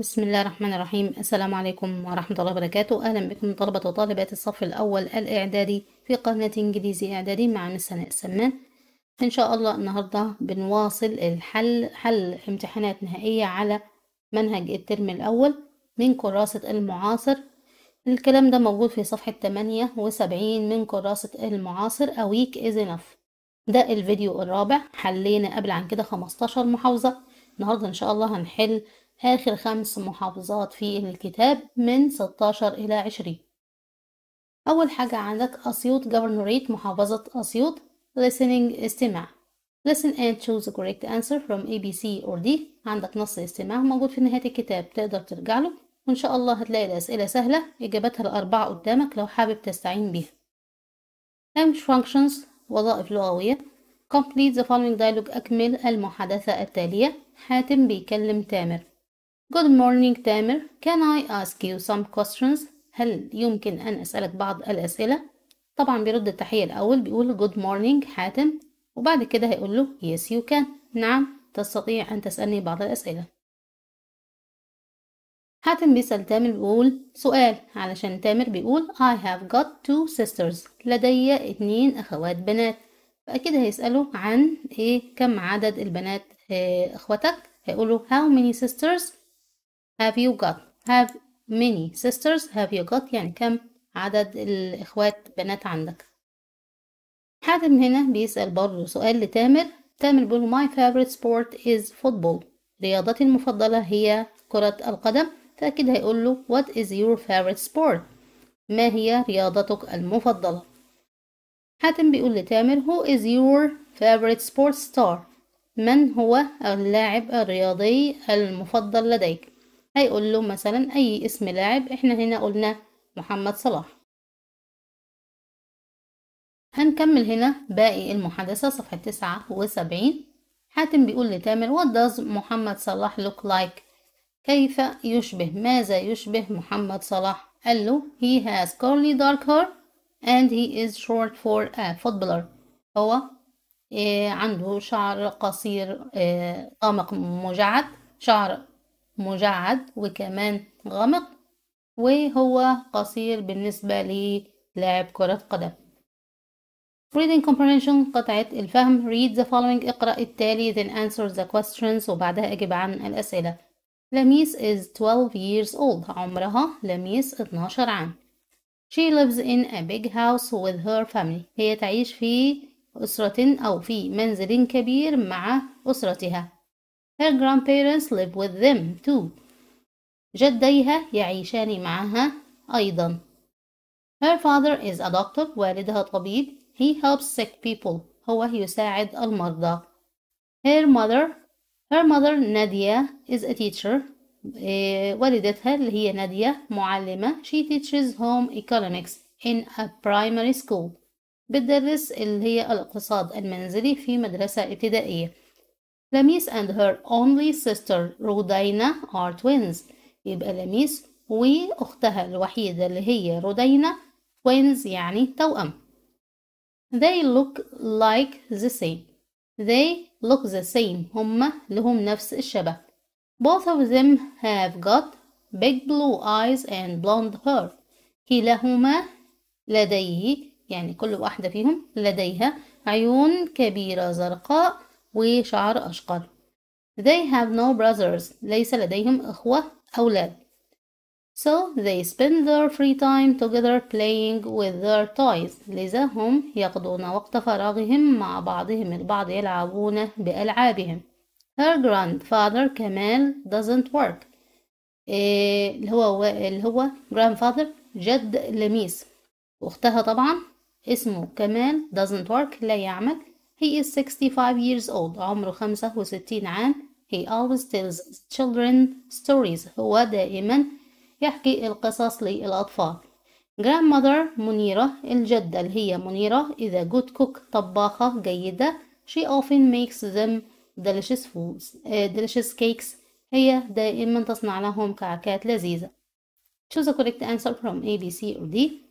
بسم الله الرحمن الرحيم السلام عليكم ورحمة الله وبركاته أهلا بكم طلبة وطالبات الصف الأول الإعدادي في قناة إنجليزي إعدادي مع مس سمان السمان إن شاء الله النهاردة بنواصل الحل حل امتحانات نهائية على منهج الترم الأول من كراسة المعاصر الكلام ده موجود في صفحة 78 من كراسة المعاصر A week is enough ده الفيديو الرابع حلينا قبل عن كده 15 محافظة النهاردة إن شاء الله هنحل آخر خمس محافظات في الكتاب من 16 إلى 20 أول حاجة عندك أسيوط governorate محافظة أسيوط listening استماع listen and choose the correct answer from A B C or D عندك نص استماع موجود في نهاية الكتاب تقدر ترجع له وإن شاء الله هتلاقي الأسئلة سهلة إجابتها الأربعة قدامك لو حابب تستعين بيها language functions وظائف لغوية complete the following dialogue أكمل المحادثة التالية حاتم بيكلم تامر Good morning تامر. Can I ask you some questions? هل يمكن أن أسألك بعض الأسئلة؟ طبعا بيرد التحية الأول بيقول good morning حاتم وبعد كده هيقول له yes you can نعم تستطيع أن تسألني بعض الأسئلة حاتم بيسأل تامر بيقول سؤال علشان تامر بيقول I have got two sisters لدي اتنين أخوات بنات فأكيد هيسأله عن إيه كم عدد البنات إيه أخواتك هيقوله how many sisters have you got have many sisters have you got يعني كم عدد الإخوات بنات عندك حاتم هنا بيسأل برضه سؤال لتامر تامر بيقول my favorite sport is football رياضتي المفضلة هي كرة القدم فأكيد هيقول له what is your favorite sport ما هي رياضتك المفضلة حاتم بيقول لتامر who is your favorite sports star من هو اللاعب الرياضي المفضل لديك هيقول له مثلا أي اسم لاعب إحنا هنا قلنا محمد صلاح هنكمل هنا باقي المحادثة صفحة تسعة وسبعين حاتم بيقول لتامر what does محمد صلاح look like كيف يشبه ماذا يشبه محمد صلاح قال له he has curly dark hair and he is short for a footballer هو إيه، عنده شعر قصير إيه، طامق مجعد شعر مجعد وكمان غامق وهو قصير بالنسبة للاعب كرة قدم Reading comprehension قطعة الفهم read the following اقرأ التالي then answer the questions وبعدها اجب عن الأسئلة لميس is 12 years old عمرها لميس 12 عام She lives in a big house with her family هي تعيش في أسرة أو في منزل كبير مع أسرتها Her grandparents live with them too. جديها يعيشان معها أيضا. Her father is a doctor. والدها طبيب. He helps sick people. هو يساعد المرضى. Her mother Her mother Nadia is a teacher. والدتها اللي هي نادية معلمة. She teaches home economics in a primary school. بتدرس اللي هي الاقتصاد المنزلي في مدرسة ابتدائية. لميس and her only sister رودينا are twins يبقى لميس وأختها الوحيدة اللي هي رودينا twins يعني توأم they look like the same they look the same هما لهم نفس الشبه both of them have got big blue eyes and blonde hair كلاهما لديه يعني كل واحدة فيهم لديها عيون كبيرة زرقاء وشعر أشقر They have no brothers ليس لديهم إخوة أولاد So they spend their free time together playing with their toys لذا هم يقضون وقت فراغهم مع بعضهم البعض يلعبون بألعابهم Her grandfather كمال doesn't work إيه، اللي هو اللي هو grandfather جد لميس أختها طبعا اسمه كمال doesn't work لا يعمل He is 65 years old عمره 65 عام He always tells children stories هو دائما يحكي القصص للأطفال Grandmother منيرة الجدة اللي هي منيرة إذا good cook طباخة جيدة She often makes them delicious foods uh, delicious cakes هي دائما تصنع لهم كعكات لذيذة Choose a correct answer from A, B, C or D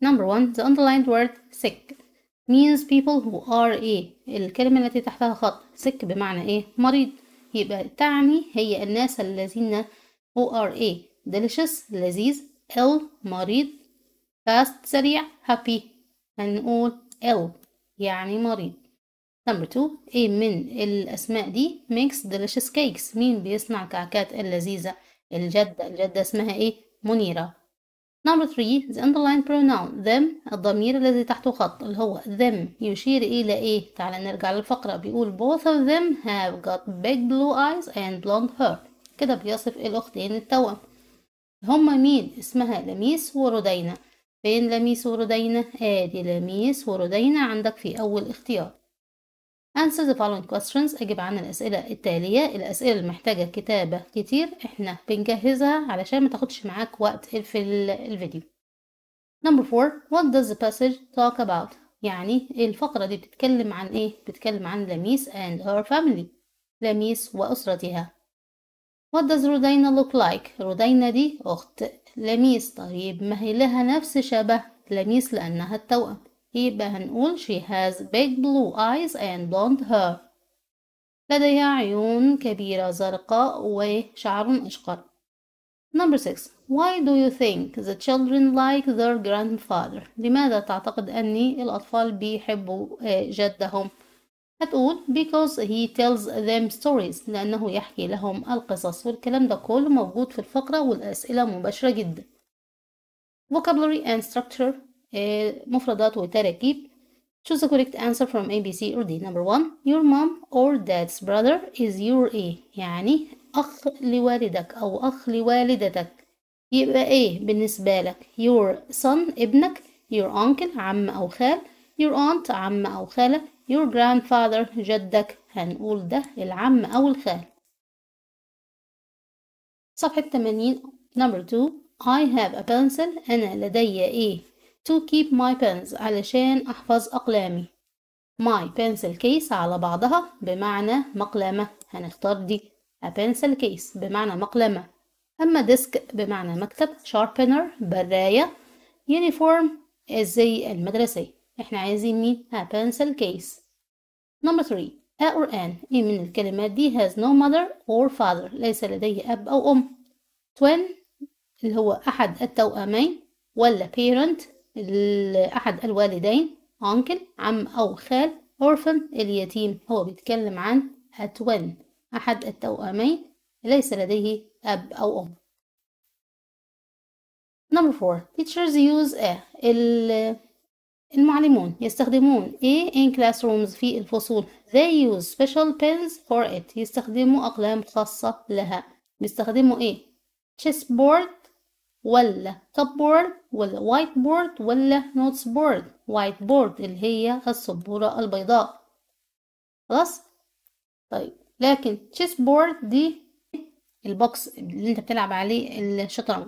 Number one The underlined word sick means people who are ايه الكلمة التي تحتها خط sick بمعنى ايه مريض يبقى تعني هي الناس الذين who are ايه delicious لذيذ ill مريض fast سريع happy هنقول ill يعني مريض نمبر two ايه من الاسماء دي makes delicious cakes مين بيصنع كعكات اللذيذة الجدة الجدة اسمها ايه منيرة Number 3 the underlined pronoun them الضمير الذي تحته خط اللي هو them يشير إلى إيه؟ تعال نرجع للفقرة بيقول both of them have got big blue eyes and blonde hair كده بيصف الأختين التوأم هما مين؟ اسمها لميس ورودينا. فين لميس ورودينا؟ آدي لميس ورودينا عندك في أول اختيار Answer the following questions أجب عن الأسئلة التالية الأسئلة اللي محتاجه كتابة كتير احنا بنجهزها علشان ما تاخدش معاك وقت في الفيديو Number 4 What does the passage talk about? يعني الفقرة دي بتتكلم عن ايه؟ بتتكلم عن لميس and her family لميس وأسرتها What does رودينا look like? رودينا دي أخت لميس طيب ما هي لها نفس شبه لميس لأنها التوأم يبقى هنقول she has big blue eyes and blonde hair لديها عيون كبيرة زرقاء وشعر أشقر number six why do you think the children like their grandfather لماذا تعتقد أن الأطفال بيحبوا جدهم هتقول because he tells them stories لأنه يحكي لهم القصص والكلام ده كله موجود في الفقرة والأسئلة مباشرة جدا vocabulary and structure مفردات وتراكيب Choose the correct answer from A, B, C or D Number one Your mom or dad's brother is your A يعني أخ لوالدك أو أخ لوالدتك يبقى إيه بالنسبة لك your son ابنك your uncle عم أو خال your aunt عم أو خالة your grandfather جدك هنقول ده العم أو الخال صفحة 80 number 2 I have a pencil أنا لدي إيه to keep my pens علشان أحفظ أقلامي my pencil case على بعضها بمعنى مقلمة هنختار دي a pencil case بمعنى مقلمة أما ديسك بمعنى مكتب sharpener براية uniform الزي المدرسي احنا عايزين مين a pencil case number 3 a or an ايه من الكلمات دي has no mother or father ليس لديه أب أو أم twin اللي هو أحد التوأمين ولا parent أحد الوالدين أنكل عم أو خال أورفن اليتيم هو بيتكلم عن أتوان أحد التوأمين ليس لديه أب أو أم Number four teachers use a المعلمون يستخدمون a in classrooms في الفصول they use special pens for it يستخدموا أقلام خاصة لها بيستخدموا ايه chessboard ولا cupboard ولا وايت بورد ولا نوتس بورد وايت بورد اللي هي السبورة البيضاء خلاص طيب لكن تشيس بورد دي البوكس اللي انت بتلعب عليه الشطرنج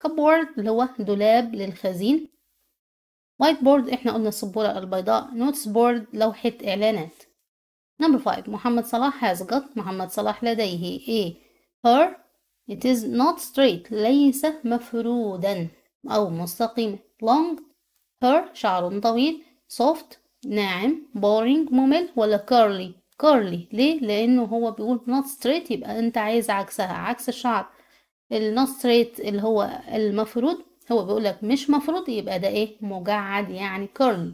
كاب بورد اللي هو دولاب للخزين وايت بورد احنا قلنا السبورة البيضاء نوتس بورد لوحة اعلانات نمبر 5 محمد صلاح has got محمد صلاح لديه ايه her it is not straight ليس مفرودا أو مستقيمة long her شعر طويل soft ناعم boring ممل ولا curly curly ليه لأنه هو بيقول not straight يبقى أنت عايز عكسها عكس الشعر ال not straight اللي هو المفروض هو بيقولك مش مفروض يبقى ده إيه مجعد يعني curly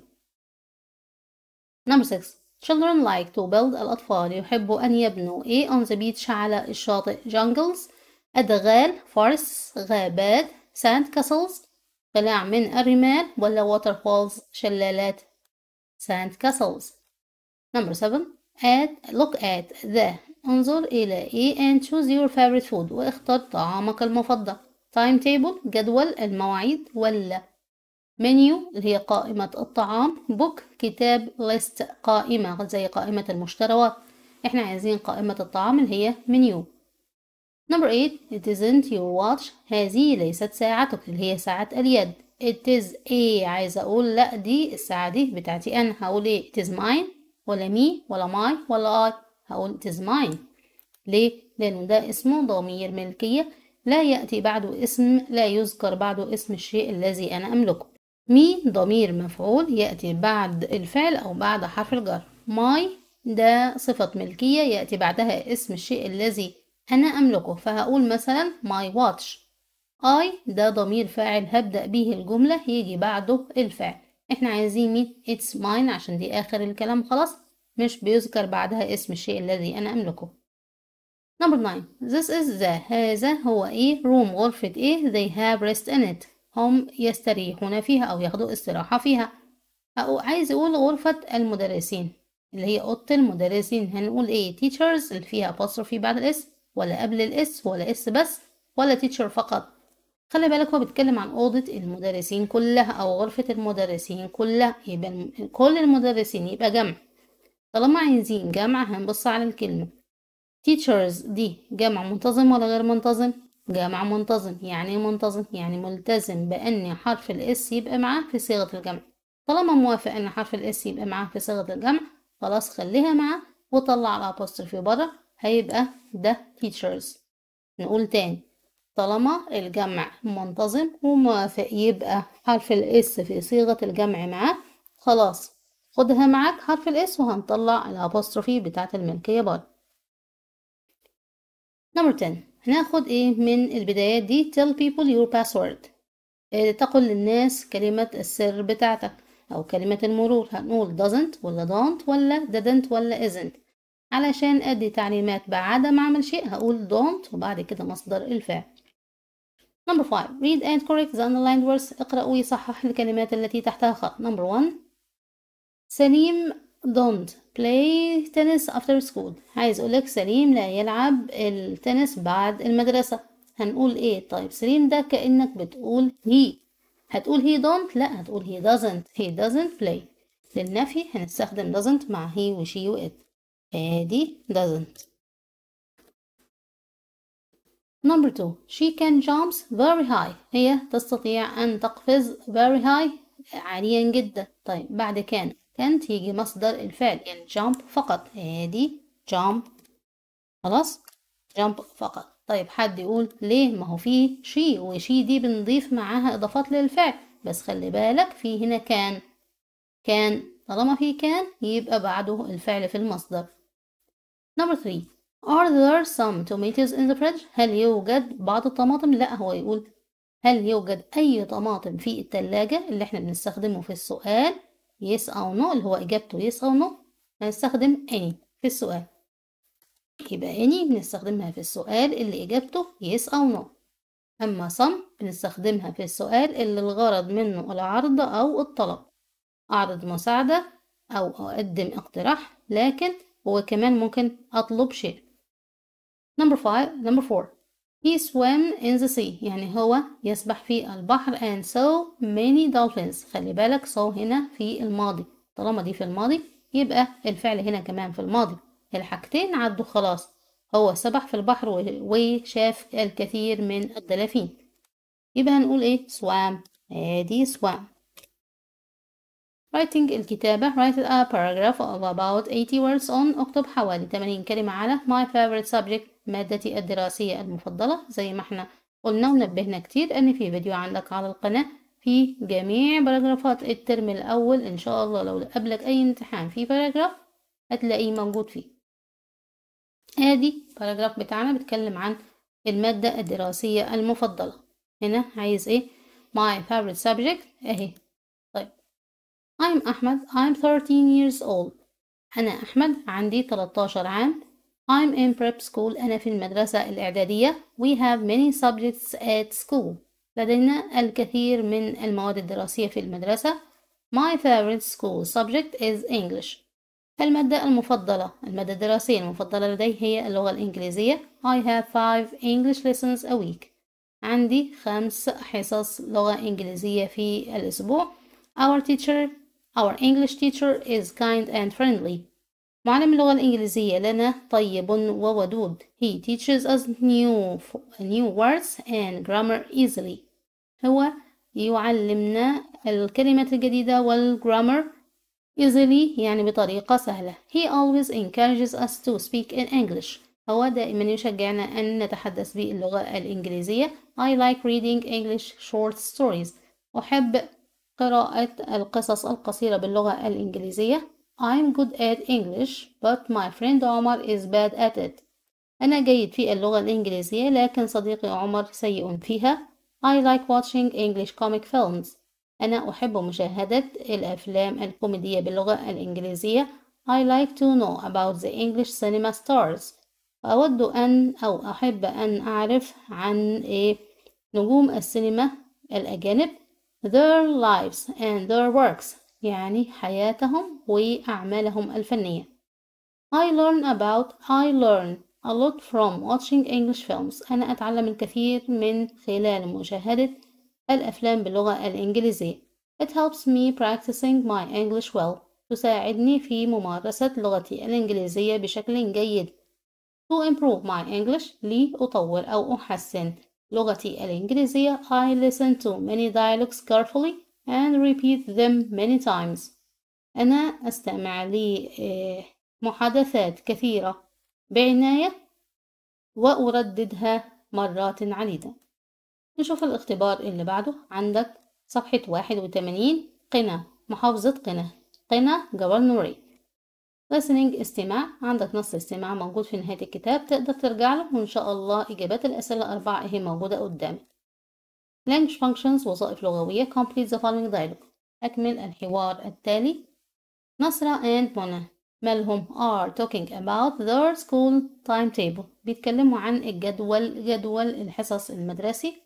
number six Children like to build الأطفال يحبوا أن يبنوا إيه on the beach على الشاطئ jungles أدغال forests غابات ساند كاسلز قلاع من الرمال ولا ووتر فولز شلالات ساند كاسلز نمبر 7 at look at the انظر إلى اي e and choose your favorite food واختر طعامك المفضل تايم تيبل جدول المواعيد ولا منيو اللي هي قائمة الطعام بوك كتاب ليست قائمة زي قائمة المشتريات احنا عايزين قائمة الطعام اللي هي منيو number eight, it isn't your watch هذه ليست ساعتك اللي هي ساعة اليد it is a عايزة أقول لأ دي الساعة دي بتاعتي أنا هقول إيه it is mine ولا me ولا my ولا I هقول it is mine ليه؟ لأنه ده اسمه ضمير ملكية لا يأتي بعده اسم لا يذكر بعده اسم الشيء الذي أنا أملكه مي ضمير مفعول يأتي بعد الفعل أو بعد حرف الجر ماي ده صفة ملكية يأتي بعدها اسم الشيء الذي أنا أملكه فهقول مثلا my watch I ده ضمير فاعل هبدأ به الجملة يجي بعده الفعل احنا عايزين مين it's mine عشان دي آخر الكلام خلاص مش بيذكر بعدها اسم الشيء الذي أنا أملكه number ناين this is the هذا هو ايه room غرفة ايه they have rest in it هم يستريحون فيها أو ياخدوا استراحة فيها أو عايز أقول غرفة المدرسين اللي هي أوضة المدرسين هنقول ايه teachers اللي فيها apostrophe بعد الاسم ولا قبل الاس ولا اس بس ولا تيتشر فقط خلي بالك هو بيتكلم عن اوضه المدرسين كلها او غرفه المدرسين كلها يبقى كل المدرسين يبقى جمع طالما عايزين جمع هنبص على الكلمه teachers دي جمع منتظم ولا غير منتظم جمع منتظم يعني ايه منتظم يعني ملتزم بان حرف الاس يبقى معاه في صيغه الجمع طالما موافق ان حرف الاس يبقى معاه في صيغه الجمع خلاص خليها معاه وطلع الابوستروفي بره هيبقى ده teachers نقول تاني طالما الجمع منتظم وموافق يبقى حرف الاس في صيغة الجمع معاه خلاص خدها معاك حرف الاس وهنطلع الابوستروفي بتاعة الملكية بار نمبر 10 هناخد ايه من البدايات دي tell people your password إيه تقول للناس كلمة السر بتاعتك أو كلمة المرور هنقول doesn't ولا don't ولا didn't ولا isn't علشان أدي تعليمات بعدم اعمل شيء هقول don't وبعد كده مصدر الفعل نمبر 5 read and correct the underlined words اقرأ ويصحح الكلمات التي تحتها خط نمبر 1 سليم don't play tennis after school عايز أقولك سليم لا يلعب التنس بعد المدرسة هنقول ايه طيب سليم ده كأنك بتقول he هتقول he don't لا هتقول he doesn't he doesn't play للنفي هنستخدم doesn't مع he وشي وإت ادي e, doesn't Number two, she can jumps very high. هي تستطيع أن تقفز very high عاليا جدا. طيب بعد كان كانت تيجي مصدر الفعل يعني jump فقط. ادي e, jump خلاص jump فقط. طيب حد يقول ليه ما هو فيه she وشي دي بنضيف معاها إضافات للفعل بس خلي بالك في هنا كان كان طالما في كان يبقى بعده الفعل في المصدر Number 3 Are there some tomatoes in the fridge? هل يوجد بعض الطماطم؟ لا هو يقول هل يوجد أي طماطم في التلاجة اللي احنا بنستخدمه في السؤال yes أو no اللي هو إجابته yes أو no هنستخدم any في السؤال يبقى any بنستخدمها في السؤال اللي إجابته yes أو no أما some بنستخدمها في السؤال اللي الغرض منه العرض أو الطلب أعرض مساعدة أو أقدم اقتراح لكن وكمان ممكن أطلب شيء number five number four he swam in the sea يعني هو يسبح في البحر and saw many dolphins خلي بالك saw هنا في الماضي طالما دي في الماضي يبقى الفعل هنا كمان في الماضي الحاجتين عدوا خلاص هو سبح في البحر وشاف الكثير من الدلافين يبقى هنقول ايه swam ادي آه، swam writing الكتابة write a paragraph of about 80 words on اكتب حوالي 80 كلمة على my favorite subject مادتي الدراسية المفضلة زي ما احنا قلنا ونبهنا كتير ان في فيديو عندك على القناة في جميع باراجرافات الترم الأول إن شاء الله لو قابلك أي امتحان في باراجراف هتلاقيه موجود فيه ادي باراجراف بتاعنا بيتكلم عن المادة الدراسية المفضلة هنا عايز ايه my favorite subject اهي I'm أحمد I'm 13 years old أنا أحمد عندي 13 عام I'm in prep school أنا في المدرسة الإعدادية We have many subjects at school لدينا الكثير من المواد الدراسية في المدرسة My favorite school subject is English المادة المفضلة المادة الدراسية المفضلة لدي هي اللغة الإنجليزية I have five English lessons a week عندي خمس حصص لغة إنجليزية في الأسبوع Our teacher Our English teacher is kind and friendly. معلم اللغة الإنجليزية لنا طيب وودود. He teaches us new, new words and grammar easily. هو يعلمنا الكلمات الجديدة والgrammar easily يعني بطريقة سهلة. He always encourages us to speak in English. هو دائما يشجعنا أن نتحدث باللغة الإنجليزية. I like reading English short stories. أحب قراءة القصص القصيرة باللغة الإنجليزية I'm good at English but my friend عمر is bad at it أنا جيد في اللغة الإنجليزية لكن صديقي عمر سيء فيها I like watching English comic films أنا أحب مشاهدة الأفلام الكوميدية باللغة الإنجليزية I like to know about the English cinema stars أود أن أو أحب أن أعرف عن إيه نجوم السينما الأجانب their lives and their works يعني حياتهم وأعمالهم الفنية I learn about I learn a lot from watching English films أنا أتعلم الكثير من خلال مشاهدة الأفلام باللغة الإنجليزية It helps me practicing my English well تساعدني في ممارسة لغتي الإنجليزية بشكل جيد To improve my English لأطور أو أحسن لغتي الإنجليزية I listen to many dialogues carefully and repeat them many times أنا أستمع لمحادثات كثيرة بعناية وأرددها مرات عديدة نشوف الاختبار اللي بعده عندك صفحة واحد وتمانين قنا محافظة قنا قنا جبل نوري listening استماع عندك نص استماع موجود في نهاية الكتاب تقدر ترجع له وإن شاء الله إجابات الأسئلة الأربعة أهي موجودة قدامك language functions وظائف لغوية complete the following dialogue أكمل الحوار التالي نصرة and منى مالهم are talking about their school timetable بيتكلموا عن الجدول جدول الحصص المدرسي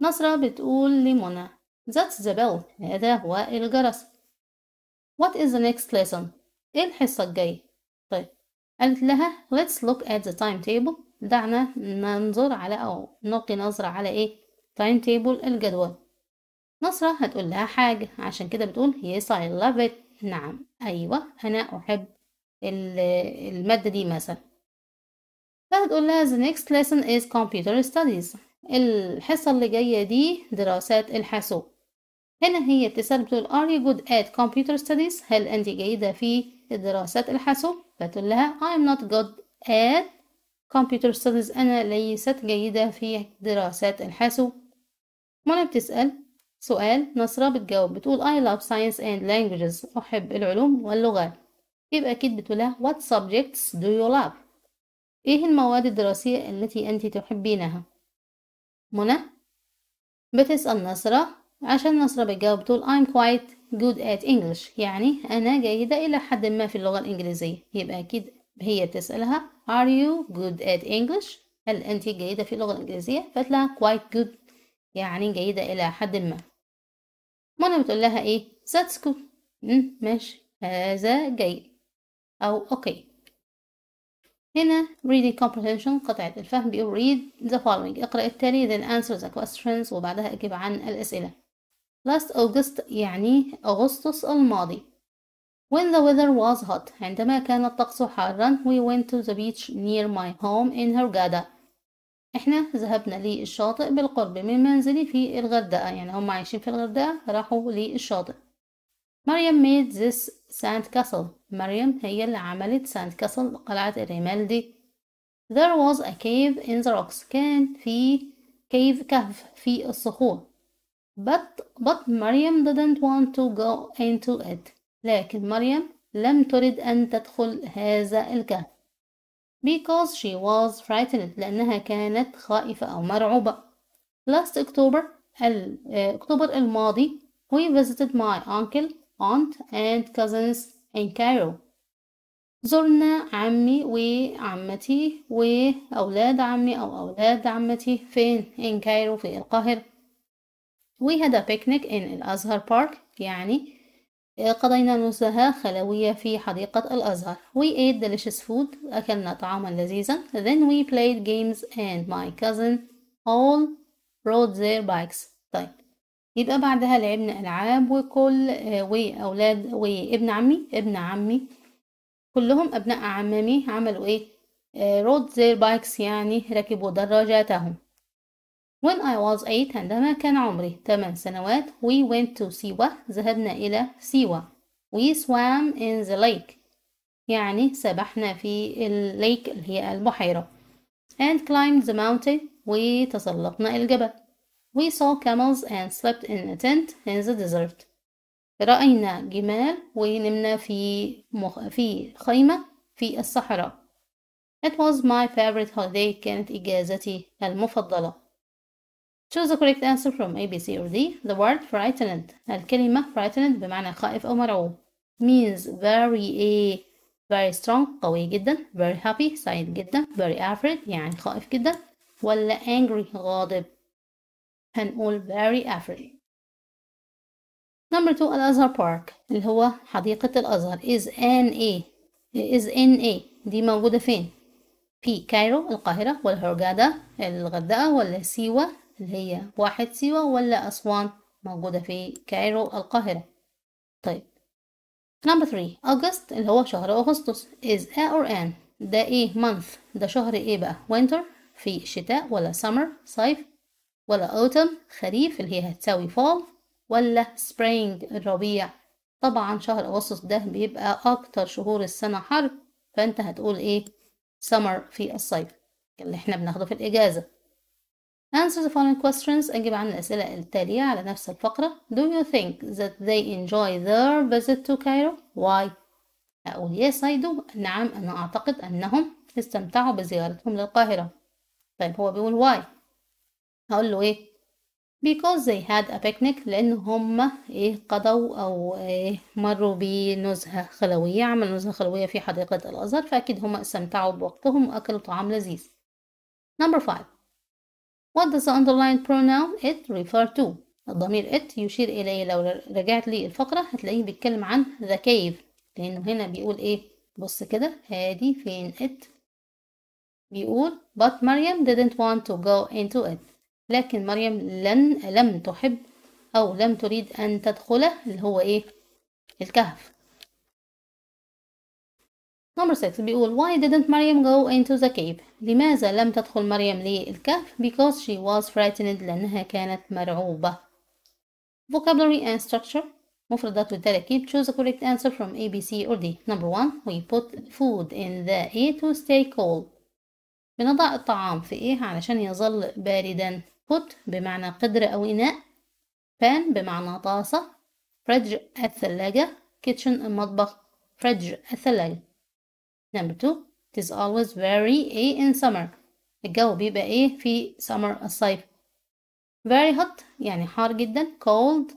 نصرة بتقول لمنى That's the bell هذا هو الجرس What is the next lesson ايه الحصة الجاية طيب قالت لها let's look at the timetable دعنا ننظر على أو نلقي نظرة على ايه تايم تيبل الجدول نصرة هتقول لها حاجة عشان كده بتقول yes I love it نعم أيوة أنا أحب المادة دي مثلا فهتقول لها the next lesson is computer studies الحصة اللي جاية دي دراسات الحاسوب هنا هي بتسأل بتقول are you good at computer studies هل أنت جيدة في دراسات الحاسوب فتقول لها I'm not good at computer studies أنا ليست جيدة في دراسات الحاسوب منى بتسأل سؤال نصرة بتجاوب بتقول I love science and languages أحب العلوم واللغات يبقى أكيد بتقول لها what subjects do you love إيه المواد الدراسية التي أنت تحبينها منى بتسأل نصرة عشان نصرة بتجاوب بتقول I'm quite good at English يعني أنا جيدة إلى حد ما في اللغة الإنجليزية يبقى أكيد هي بتسألها are you good at English هل أنت جيدة في اللغة الإنجليزية فتلاقيها quite good يعني جيدة إلى حد ما منى بتقول لها إيه that's good مم. ماشي هذا جيد أو أوكي هنا reading comprehension قطعة الفهم بيقول read the following اقرأ التالي then answer the questions وبعدها اجيب عن الأسئلة last August يعني أغسطس الماضي when the weather was hot عندما كان الطقس حارا we went to the beach near my home in Hurghada احنا ذهبنا للشاطئ بالقرب من منزلي في الغردقة يعني هم عايشين في الغردقة راحوا للشاطئ مريم made this sand castle مريم هي اللي عملت sand castle قلعة الرمال دي there was a cave in the rocks كان في cave كهف في الصخور But, but مريم didn't want to go into it. لكن مريم لم ترد أن تدخل هذا الكهف. Because she was frightened. لأنها كانت خائفة أو مرعوبة. Last October, أكتوبر آه، الماضي, we visited my uncle, aunt, and cousins in Cairo. زرنا عمي وعمتي وأولاد عمي أو أولاد عمتي فين؟ in Cairo في القاهرة. We had a picnic in الأزهر park يعني آه، قضينا نزهة خلوية في حديقة الأزهر. We ate delicious food أكلنا طعاما لذيذا. Then we played games and my cousin all rode their bikes. طيب يبقى بعدها لعبنا ألعاب وكل وأولاد آه، وابن عمي ابن عمي كلهم أبناء عمامي عملوا إيه؟ رود زير بايكس يعني ركبوا دراجاتهم When I was eight عندما كان عمري 8 سنوات we went to سيوة ذهبنا إلى سيوة we swam in the lake يعني سبحنا في الليك اللي هي البحيرة and climbed the mountain وتسلقنا الجبل we saw camels and slept in a tent in the desert رأينا جمال ونمنا في مخ... في خيمة في الصحراء It was my favorite holiday كانت إجازتي المفضلة Choose the correct answer from A, B, C or D. The word frightened الكلمة frightened بمعنى خائف أو مرعوب means very a very strong قوي جدا very happy سعيد جدا very afraid يعني خائف جدا ولا angry غاضب هنقول very afraid number two الأزهر park اللي هو حديقة الأزهر is an a is in a دي موجودة فين في كايرو القاهرة والهرجادة الغداء ولا سيوة اللي هي واحد سيوة ولا أسوان موجودة في كايرو القاهرة طيب نمبر 3 أغسطس اللي هو شهر أغسطس is a or an ده ايه month ده شهر ايه بقى winter في شتاء ولا summer صيف ولا autumn خريف اللي هي هتساوي fall ولا spring الربيع طبعا شهر أغسطس ده بيبقى أكتر شهور السنة حر فأنت هتقول ايه summer في الصيف اللي احنا بناخده في الإجازة Answer the following questions أجيب عن الأسئلة التالية على نفس الفقرة Do you think that they enjoy their visit to Cairo? Why? أقول yes I do نعم أنا أعتقد أنهم استمتعوا بزيارتهم للقاهرة طيب هو بيقول why هقول له إيه because they had a picnic لأن هم إيه قضوا أو إيه مروا بنزهة خلوية عمل نزهة خلوية في حديقة الأزهر فأكيد هم استمتعوا بوقتهم وأكلوا طعام لذيذ Number five What does the underlined pronoun it refer to? الضمير it يشير إليه لو رجعت للفقرة هتلاقيه بيتكلم عن the cave لأنه هنا بيقول إيه؟ بص كده هادي فين it؟ بيقول but مريم didn't want to go into it لكن مريم لن لم تحب أو لم تريد أن تدخله اللي هو إيه؟ الكهف نمبر 6 بيقول why didn't مريم go into the cave لماذا لم تدخل مريم للكهف because she was frightened لأنها كانت مرعوبة vocabulary and structure مفردات والتركيب choose the correct answer from A B C or D number 1 we put food in the A to stay cold بنضع الطعام في إيه علشان يظل باردا put بمعنى قدر أو إناء pan بمعنى طاسة fridge الثلاجة kitchen المطبخ fridge الثلاجة Number two, it is always very A in summer الجو بيبقى ايه في summer الصيف very hot يعني حار جدا cold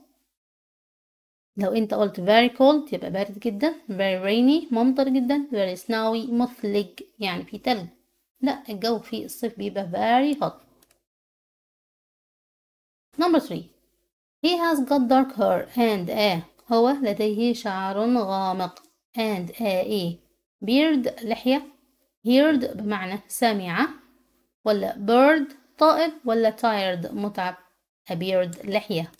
لو انت قلت very cold يبقى بارد جدا very rainy ممطر جدا very snowy مثلج يعني في تلج لا الجو في الصيف بيبقى very hot number three he has got dark hair and a هو لديه شعر غامق and a ايه بيرد لحية هيرد بمعنى سامعة ولا بيرد طائر ولا تايرد متعب a beard لحية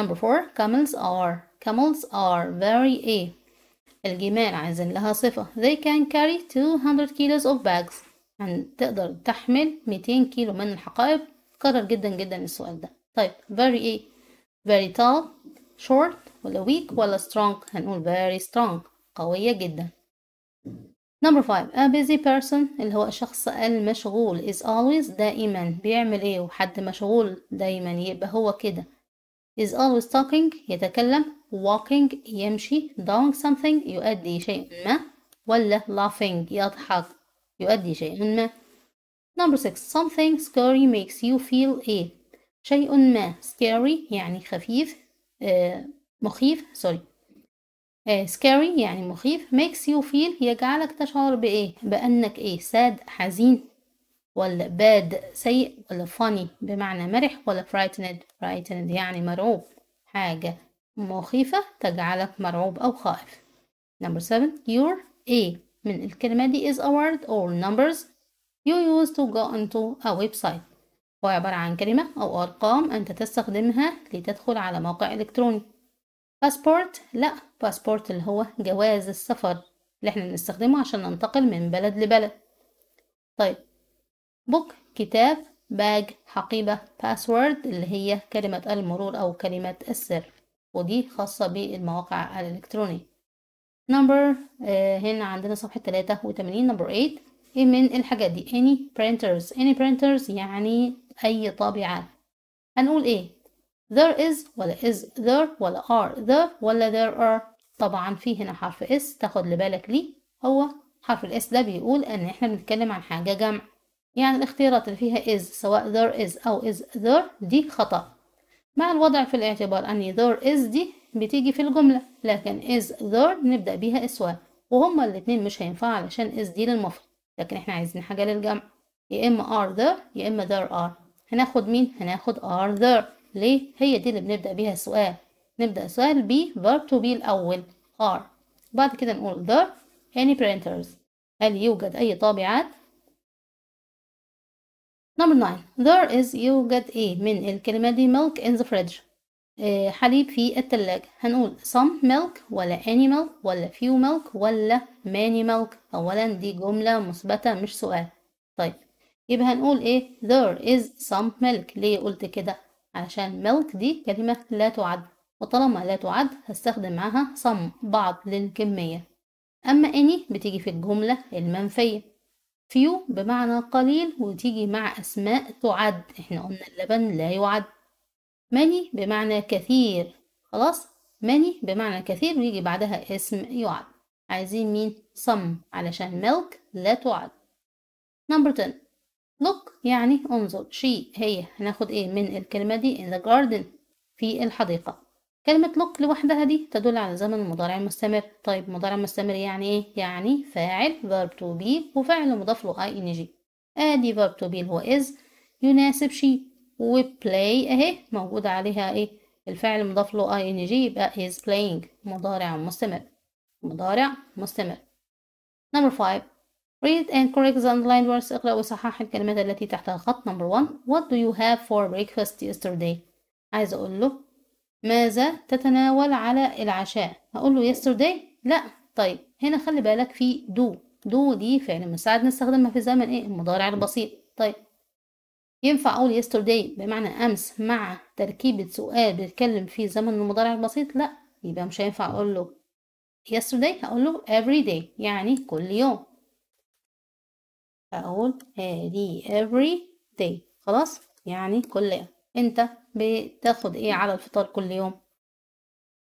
number four camels are camels are very a الجمال عايزين لها صفة they can carry two hundred kilos of bags عن تقدر تحمل ميتين كيلو من الحقائب كرر جدا جدا السؤال ده طيب very a very tall short ولا weak ولا strong هنقول very strong قوية جدا نمبر 5 a busy person اللي هو الشخص المشغول is always دائما بيعمل ايه وحد مشغول دايما يبقى هو كده is always talking يتكلم walking يمشي doing something يؤدي شيء ما ولا laughing يضحك يؤدي شيء ما number 6 something scary makes you feel ايه شيء ما scary يعني خفيف آه مخيف سوري آه، scary يعني مخيف makes you feel يجعلك تشعر بإيه بأنك إيه sad حزين ولا باد سيء ولا funny بمعنى مرح ولا frightened frightened يعني مرعوب حاجة مخيفة تجعلك مرعوب أو خائف number seven your a من الكلمة دي is a word or numbers you use to go into a website هو عبارة عن كلمة أو أرقام أنت تستخدمها لتدخل على موقع إلكتروني باسبورت لا باسبورت اللي هو جواز السفر اللي احنا بنستخدمه عشان ننتقل من بلد لبلد طيب بوك كتاب باج حقيبة باسورد اللي هي كلمة المرور أو كلمة السر ودي خاصة بالمواقع الإلكترونية نمبر آه هنا عندنا صفحة 83 نمبر 8 ايه من الحاجات دي any printers any printers يعني أي طابعات هنقول ايه there is ولا is there ولا are there ولا there are طبعا في هنا حرف اس تاخد لبالك ليه هو حرف الاس ده بيقول ان احنا بنتكلم عن حاجه جمع يعني الاختيارات اللي فيها is سواء there is او is there دي خطأ مع الوضع في الاعتبار ان there is دي بتيجي في الجملة لكن is there نبدأ بيها اسواء وهما الاتنين مش هينفع علشان is دي للمفرد لكن احنا عايزين حاجة للجمع يا اما are there يا اما there are هناخد مين هناخد are there ليه هي دي اللي بنبدأ بيها السؤال نبدأ السؤال بي verb to be الأول are بعد كده نقول there any printers هل يوجد أي طابعات نمبر 9 there is يوجد ايه من الكلمة دي milk in the fridge إيه حليب في التلاجة هنقول some milk ولا animal ولا few milk ولا many milk أولا دي جملة مثبتة مش سؤال طيب يبقى هنقول ايه there is some milk ليه قلت كده علشان milk دي كلمة لا تعد وطالما لا تعد هستخدم معاها صم بعض للكمية أما any بتيجي في الجملة المنفية few بمعنى قليل وتيجي مع أسماء تعد احنا قلنا اللبن لا يعد many بمعنى كثير خلاص many بمعنى كثير ويجي بعدها اسم يعد عايزين مين some علشان milk لا تعد number 10 look يعني انظر she هي هناخد ايه من الكلمة دي in the garden في الحديقة كلمة look لوحدها دي تدل على زمن المضارع المستمر طيب مضارع مستمر يعني ايه؟ يعني فاعل verb to be وفعل مضاف له ing ادي verb to be اللي هو is يناسب she play اهي موجود عليها ايه الفعل مضاف له ing يبقى is playing مضارع مستمر مضارع مستمر number 5 Read and correct the underlined words اقرأ وصحح الكلمات التي تحت الخط number one What do you have for breakfast yesterday? عايز أقول له ماذا تتناول على العشاء؟ هقول له yesterday لا طيب هنا خلي بالك في do do دي فعل مساعد نستخدمها في زمن ايه المضارع البسيط طيب ينفع أقول yesterday بمعنى أمس مع تركيبة سؤال بيتكلم في زمن المضارع البسيط لا يبقى مش هينفع أقول له yesterday هقول له every day يعني كل يوم أقول هذه every day خلاص يعني كل يوم انت بتاخد ايه على الفطار كل يوم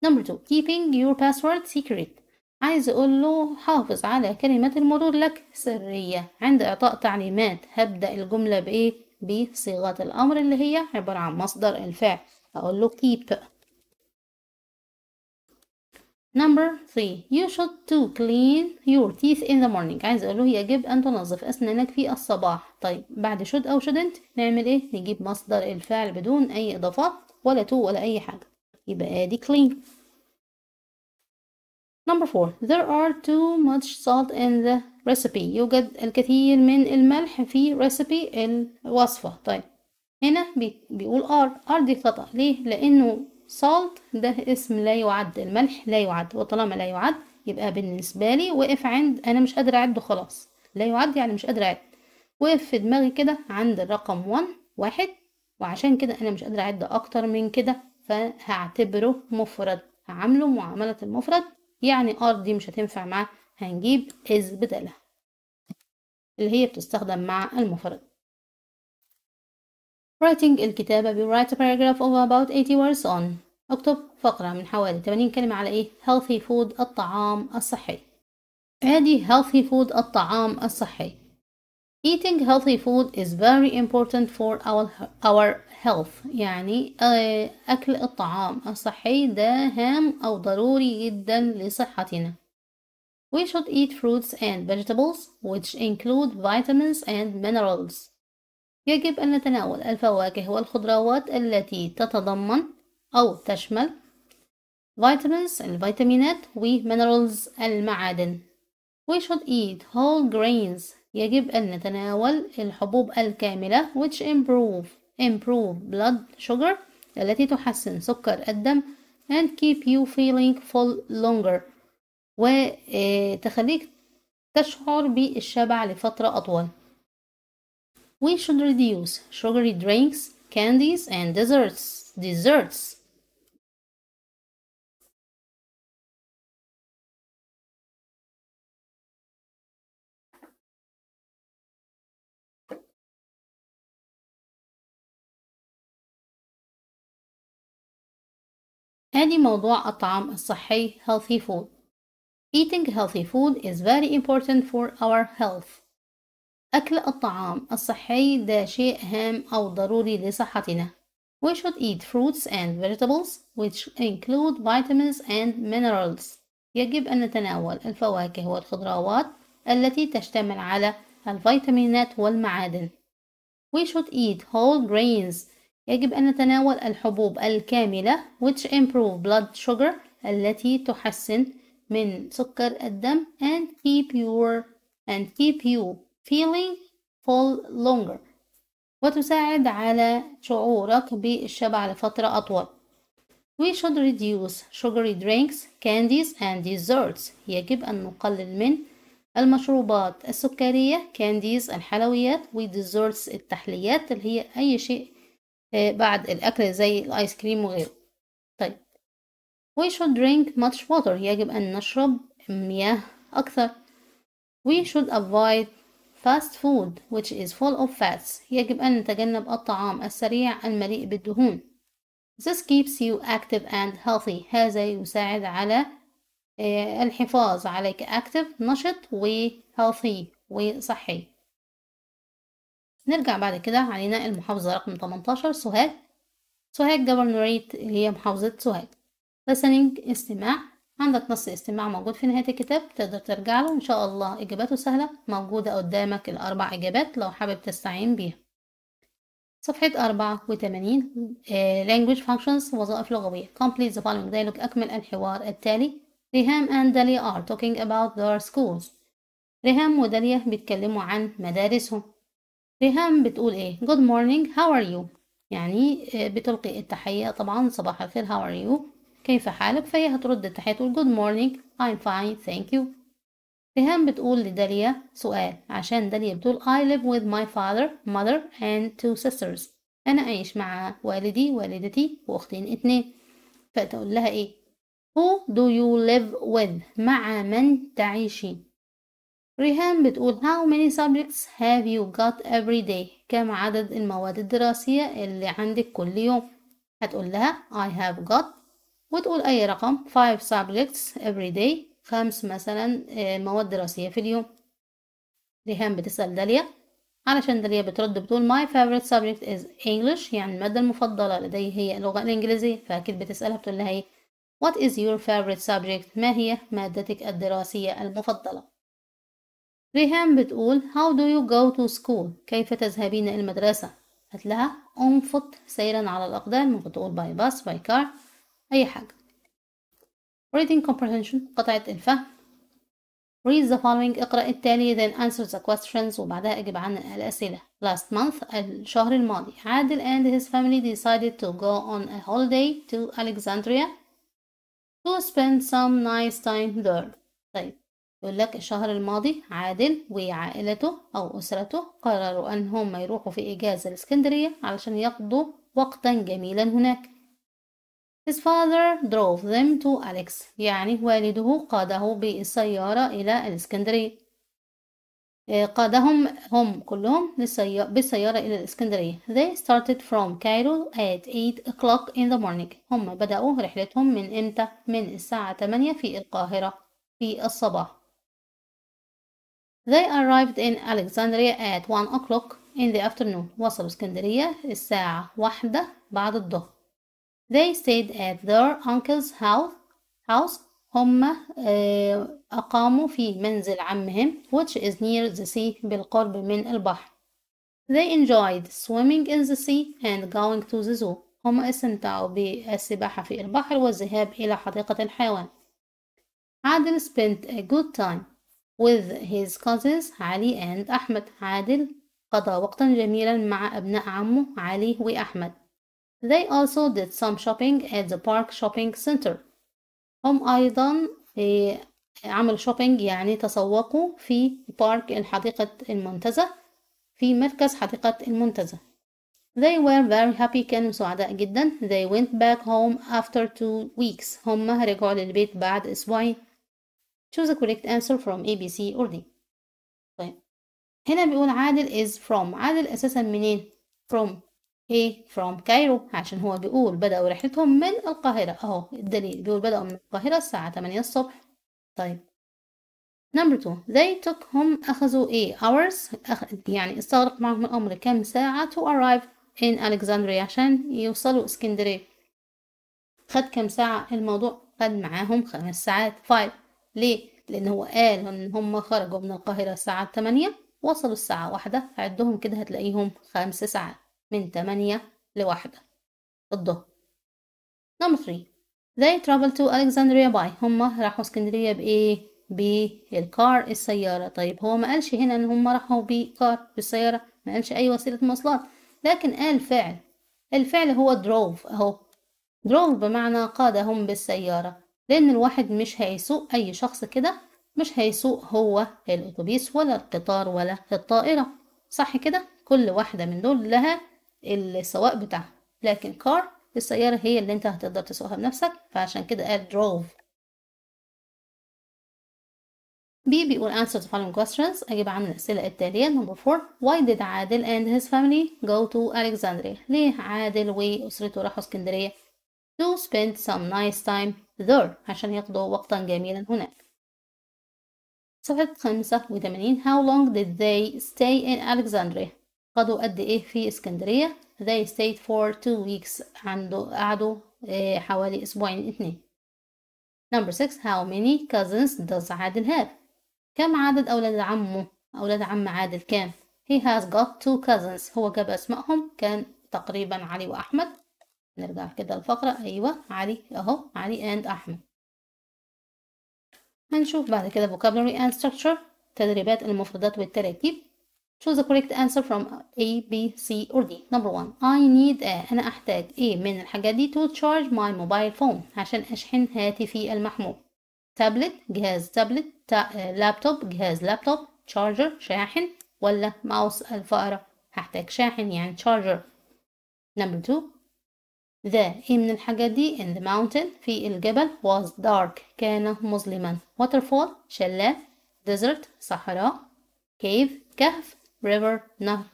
نمبر 2 keeping your password secret عايز اقول له حافظ على كلمة المرور لك سرية عند اعطاء تعليمات هبدأ الجملة بايه بصيغة الامر اللي هي عبارة عن مصدر الفعل اقول له keep Number 3 You should to clean your teeth in the morning عايز اقوله يجب ان تنظف اسنانك في الصباح طيب بعد should او shouldn't نعمل ايه نجيب مصدر الفعل بدون اي اضافات ولا to ولا اي حاجة يبقى ادي clean Number 4 There are too much salt in the recipe يوجد الكثير من الملح في recipe الوصفة طيب هنا بيقول are are دي خطأ ليه لأنه salt ده اسم لا يعد الملح لا يعد وطالما لا يعد يبقى بالنسبة لي وقف عند أنا مش قادرة أعده خلاص لا يعد يعني مش قادرة أعد وقف في دماغي كده عند الرقم 1 واحد وعشان كده أنا مش قادرة أعد أكتر من كده فهعتبره مفرد هعامله معاملة المفرد يعني ار دي مش هتنفع معاه هنجيب از بدالها اللي هي بتستخدم مع المفرد writing الكتابة ب write a paragraph of about 80 words on اكتب فقرة من حوالي 80 كلمة على ايه healthy food الطعام الصحي ادي healthy food الطعام الصحي eating healthy food is very important for our our health يعني اكل الطعام الصحي ده هام او ضروري جدا لصحتنا We should eat fruits and vegetables which include vitamins and minerals يجب أن نتناول الفواكه والخضروات التي تتضمن أو تشمل vitamins الفيتامينات ومينرالز المعادن We should eat whole grains يجب أن نتناول الحبوب الكاملة which improve improve blood sugar التي تحسن سكر الدم and keep you feeling full longer وتخليك آه، تشعر بالشبع لفترة أطول We should reduce sugary drinks, candies and desserts. desserts. ادي موضوع الطعام الصحي healthy food eating healthy food is very important for our health أكل الطعام الصحي ده شيء هام أو ضروري لصحتنا. We should eat fruits and vegetables which include vitamins and minerals. يجب أن نتناول الفواكه والخضروات التي تشتمل على الفيتامينات والمعادن. We should eat whole grains. يجب أن نتناول الحبوب الكاملة which improve blood sugar التي تحسن من سكر الدم and keep your and keep you feeling for longer وتساعد على شعورك بالشبع لفترة أطول We should reduce sugary drinks, candies and desserts يجب أن نقلل من المشروبات السكرية candies الحلويات و desserts التحليات اللي هي أي شيء آه، بعد الأكل زي الآيس كريم وغيره طيب We should drink much water يجب أن نشرب مياه أكثر We should avoid fast food which is full of fats يجب أن نتجنب الطعام السريع المليء بالدهون this keeps you active and healthy هذا يساعد على آه، الحفاظ عليك active نشط و healthy وصحي نرجع بعد كده علينا المحافظة رقم 18 سوهاج سوهاج جبرنوريت اللي هي محافظة سوهاج listening استماع عندك نص استماع موجود في نهاية الكتاب تقدر ترجع له إن شاء الله إجاباته سهلة موجودة قدامك الأربع إجابات لو حابب تستعين بيها صفحة 84 uh, آه، Language Functions وظائف لغوية Complete the following dialogue أكمل الحوار التالي ريهام and داليا are talking about their schools ريهام وداليا بيتكلموا عن مدارسهم ريهام بتقول ايه Good morning how are you يعني آه، بتلقي التحية طبعا صباح الخير how are you كيف حالك فهي هترد التحية تقول good morning I'm fine thank you ريهام بتقول لداليا سؤال عشان داليا بتقول I live with my father, mother and two sisters أنا أعيش مع والدي والدتي وأختين اتنين فتقول لها إيه Who do you live with مع من تعيشين ريهام بتقول How many subjects have you got every day كم عدد المواد الدراسية اللي عندك كل يوم هتقول لها I have got وتقول أي رقم five subjects every day خمس مثلا آه، مواد دراسية في اليوم ريهام بتسأل داليا علشان داليا بترد بتقول my favorite subject is English يعني المادة المفضلة لدي هي اللغة الإنجليزية فأكيد بتسألها بتقول لها إيه What is your favorite subject ما هي مادتك الدراسية المفضلة ريهام بتقول How do you go to school كيف تذهبين المدرسة هات لها أنفط سيرا على الأقدام ممكن تقول by bus by car أي حاجة reading comprehension قطعة الفهم read the following اقرأ التالي then answer the questions وبعدها اجب عن الأسئلة last month الشهر الماضي عادل and his family decided to go on a holiday to Alexandria to spend some nice time there طيب يقول لك الشهر الماضي عادل وعائلته أو أسرته قرروا أن يروحوا في إجازة الإسكندرية علشان يقضوا وقتا جميلا هناك His father drove them to Alex يعني والده قاده بالسيارة إلى الإسكندرية آه، قادهم هم كلهم بالسيارة إلى الإسكندرية They started from Cairo at 8 o'clock in the morning هم بدأوا رحلتهم من إمتى؟ من الساعة 8 في القاهرة في الصباح They arrived in Alexandria at 1 o'clock in the afternoon وصلوا اسكندرية الساعة واحدة بعد الظهر They stayed at their uncle's house. house. هم أقاموا في منزل عمهم which is near the sea بالقرب من البحر. They enjoyed swimming in the sea and going to the zoo. هم استمتعوا بالسباحة في البحر والذهاب إلى حديقة الحيوان. عادل spent a good time with his cousins علي and أحمد. عادل قضى وقتا جميلا مع أبناء عمه علي وأحمد. They also did some shopping at the park shopping center هم أيضا عمل shopping يعني تسوقوا في بارك الحديقة المنتزه في مركز حديقة المنتزه They were very happy كانوا سعداء جدا They went back home after two weeks هم رجعوا للبيت بعد أسبوعين Choose the correct answer from A, B, C or D طيب هنا بيقول عادل is from عادل أساسا منين؟ from ايه from كايرو عشان هو بيقول بدأوا رحلتهم من القاهرة اهو الدليل بيقول بدأوا من القاهرة الساعة 8 الصبح طيب نمبر 2 they took هم أخذوا ايه hours أخ... يعني استغرق معهم الأمر كم ساعة to arrive in Alexandria عشان يوصلوا اسكندرية خد كم ساعة الموضوع خد معاهم خمس ساعات فايف ليه لأن هو قال إن هم خرجوا من القاهرة الساعة 8 وصلوا الساعة واحدة عدهم كده هتلاقيهم خمس ساعات من 8 لواحدة الظهر نمبر 3 they travel to Alexandria by هما راحوا اسكندرية بإيه؟ بالكار السيارة طيب هو ما قالش هنا إن هما راحوا بكار بالسيارة ما قالش أي وسيلة مواصلات لكن قال فعل الفعل هو drove أهو drove بمعنى قادهم بالسيارة لأن الواحد مش هيسوق أي شخص كده مش هيسوق هو الأتوبيس ولا القطار ولا الطائرة صح كده كل واحدة من دول لها السواق بتاعها لكن كار السيارة هي اللي انت هتقدر تسوقها بنفسك فعشان كده قال drove بي بيقول answer the following questions أجيب عن الأسئلة التالية number 4 why did عادل and his family go to Alexandria ليه عادل وأسرته راحوا اسكندرية to spend some nice time there عشان يقضوا وقتا جميلا هناك صفحة 85 how long did they stay in Alexandria قضوا قد ايه في اسكندريه they stayed for two weeks عنده قعدوا إيه حوالي اسبوعين اتنين number six how many cousins does عادل have كم عدد اولاد عمه اولاد عم عادل كام he has got two cousins هو جاب اسمائهم كان تقريبا علي واحمد نرجع كده الفقرة ايوه علي اهو علي and احمد هنشوف بعد كده vocabulary and structure تدريبات المفردات والتراكيب Choose the correct answer from A, B, C or D. Number one, I need a أنا أحتاج A من الحاجات دي to charge my mobile phone عشان أشحن هاتفي المحمول. Tablet جهاز tablet, تا... لابتوب جهاز لابتوب charger شاحن ولا ماوس الفأرة هحتاج شاحن يعني charger. Number two, the ايه من الحاجات دي in the mountain في الجبل was dark كان مظلما waterfall شلال desert صحراء cave كهف river نهر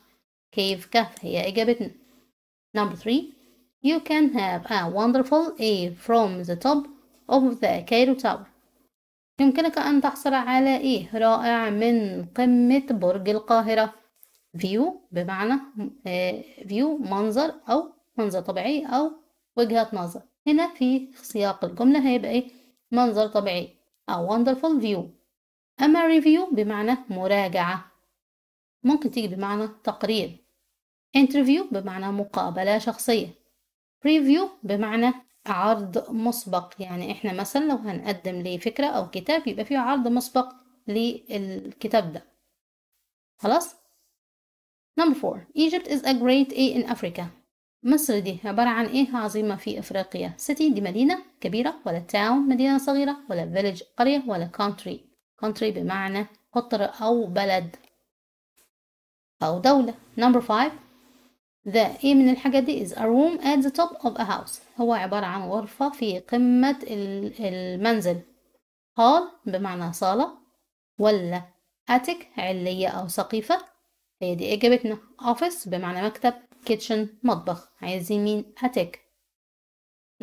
cave كهف هي إجابتنا number three you can have a wonderful A from the top of the Cairo Tower يمكنك أن تحصل على إيه رائع من قمة برج القاهرة view بمعنى آه، view منظر أو منظر طبيعي أو وجهة نظر هنا في سياق الجملة هيبقى إيه منظر طبيعي a wonderful view أما review بمعنى مراجعة ممكن تيجي بمعنى تقرير interview بمعنى مقابلة شخصية preview بمعنى عرض مسبق يعني احنا مثلا لو هنقدم لفكرة او كتاب يبقى فيه عرض مسبق للكتاب ده خلاص number four Egypt is a great A in Africa مصر دي عبارة عن ايه عظيمة في افريقيا city دي مدينة كبيرة ولا town مدينة صغيرة ولا village قرية ولا country country بمعنى قطر او بلد أو دولة number five the ايه من الحاجة دي is a room at the top of a house هو عبارة عن غرفة في قمة المنزل hall بمعنى صالة ولا attic علية أو سقيفة هي دي إجابتنا office بمعنى مكتب kitchen مطبخ عايزين مين attic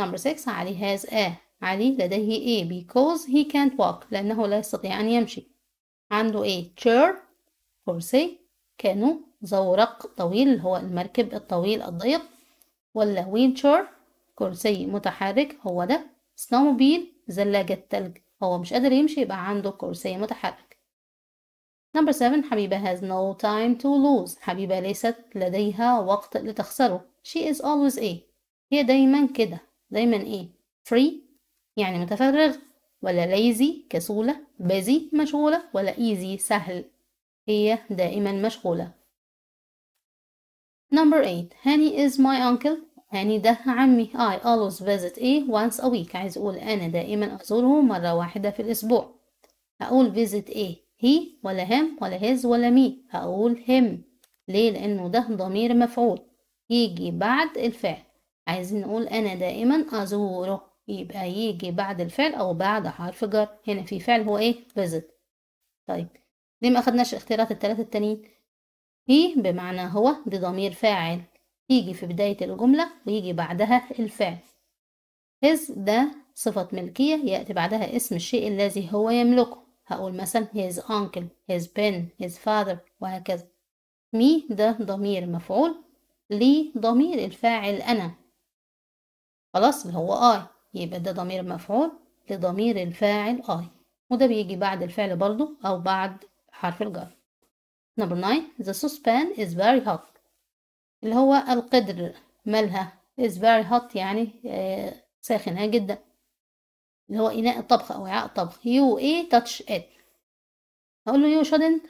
number six علي has a علي لديه a because he can't walk لأنه لا يستطيع أن يمشي عنده a chair كرسي كانوا زورق طويل اللي هو المركب الطويل الضيق ولا وينشور كرسي متحرك هو ده سنوموبيل زلاجة تلج هو مش قادر يمشي يبقى عنده كرسي متحرك نمبر 7 حبيبة has no time to lose حبيبة ليست لديها وقت لتخسره she is always ايه هي دايما كده دايما ايه free يعني متفرغ ولا lazy كسولة busy مشغولة ولا easy سهل هي دائما مشغولة Number 8 هاني is my uncle هاني يعني ده عمي I always visit A once a week عايز أقول أنا دائما أزوره مرة واحدة في الأسبوع هقول visit A he ولا him ولا his ولا me هقول him ليه لأنه ده ضمير مفعول يجي بعد الفعل عايزين نقول أنا دائما أزوره يبقى يجي بعد الفعل أو بعد حرف جر هنا في فعل هو إيه visit طيب ليه ما أخدناش الاختيارات التلاتة التانيين هي بمعنى هو بضمير فاعل يجي في بداية الجملة ويجي بعدها الفعل his ده صفة ملكية يأتي بعدها اسم الشيء الذي هو يملكه هقول مثلا his uncle his pen his father وهكذا me ده ضمير مفعول لي ضمير الفاعل أنا خلاص اللي هو I يبقى ده ضمير مفعول لضمير الفاعل I وده بيجي بعد الفعل برضو أو بعد حرف الجر number 9 the saucepan is very hot اللي هو القدر مالها is very hot يعني آه ساخنة جدا اللي هو إناء الطبخ أو وعاء الطبخ you a touch it أقول له you shouldn't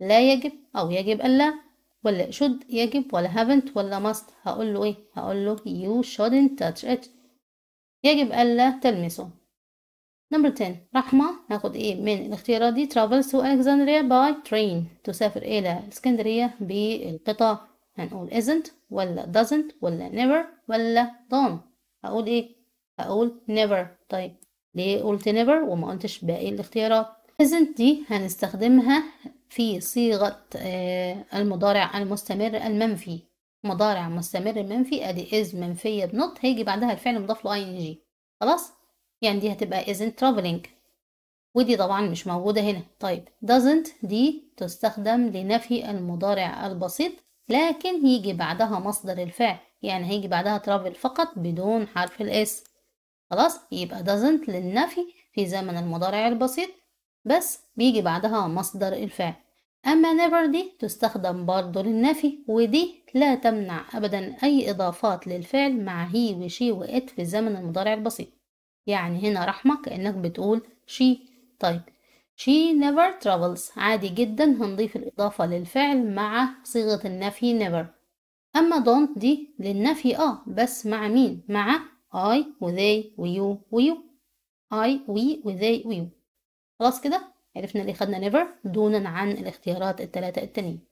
لا يجب أو يجب ألا ولا should يجب ولا haven't ولا must هقول له إيه هقول له you shouldn't touch it يجب ألا تلمسه نمبر 10 رحمة هاخد ايه من الاختيارات دي travels to الكسندريا by train تسافر إلى اسكندرية بالقطار هنقول isn't ولا doesn't ولا never ولا don't هقول ايه هقول never طيب ليه قلت never وما قلتش باقي الاختيارات isn't دي هنستخدمها في صيغة آه، المضارع المستمر المنفي مضارع مستمر منفي ادي is منفية بنط هيجي بعدها الفعل مضاف له ing خلاص يعني دي هتبقى isn't traveling ودي طبعا مش موجودة هنا طيب doesn't دي تستخدم لنفي المضارع البسيط لكن يجي بعدها مصدر الفعل يعني هيجي بعدها travel فقط بدون حرف الاس خلاص يبقى doesn't للنفي في زمن المضارع البسيط بس بيجي بعدها مصدر الفعل أما never دي تستخدم برضه للنفي ودي لا تمنع أبدا أي إضافات للفعل مع هي وشي وإت في زمن المضارع البسيط يعني هنا رحمة كأنك بتقول she طيب she never travels عادي جدا هنضيف الإضافة للفعل مع صيغة النفي never أما don't دي للنفي اه بس مع مين؟ مع I و they و you و you I we و they و you خلاص كده عرفنا اللي خدنا never دونا عن الاختيارات التلاتة التانيين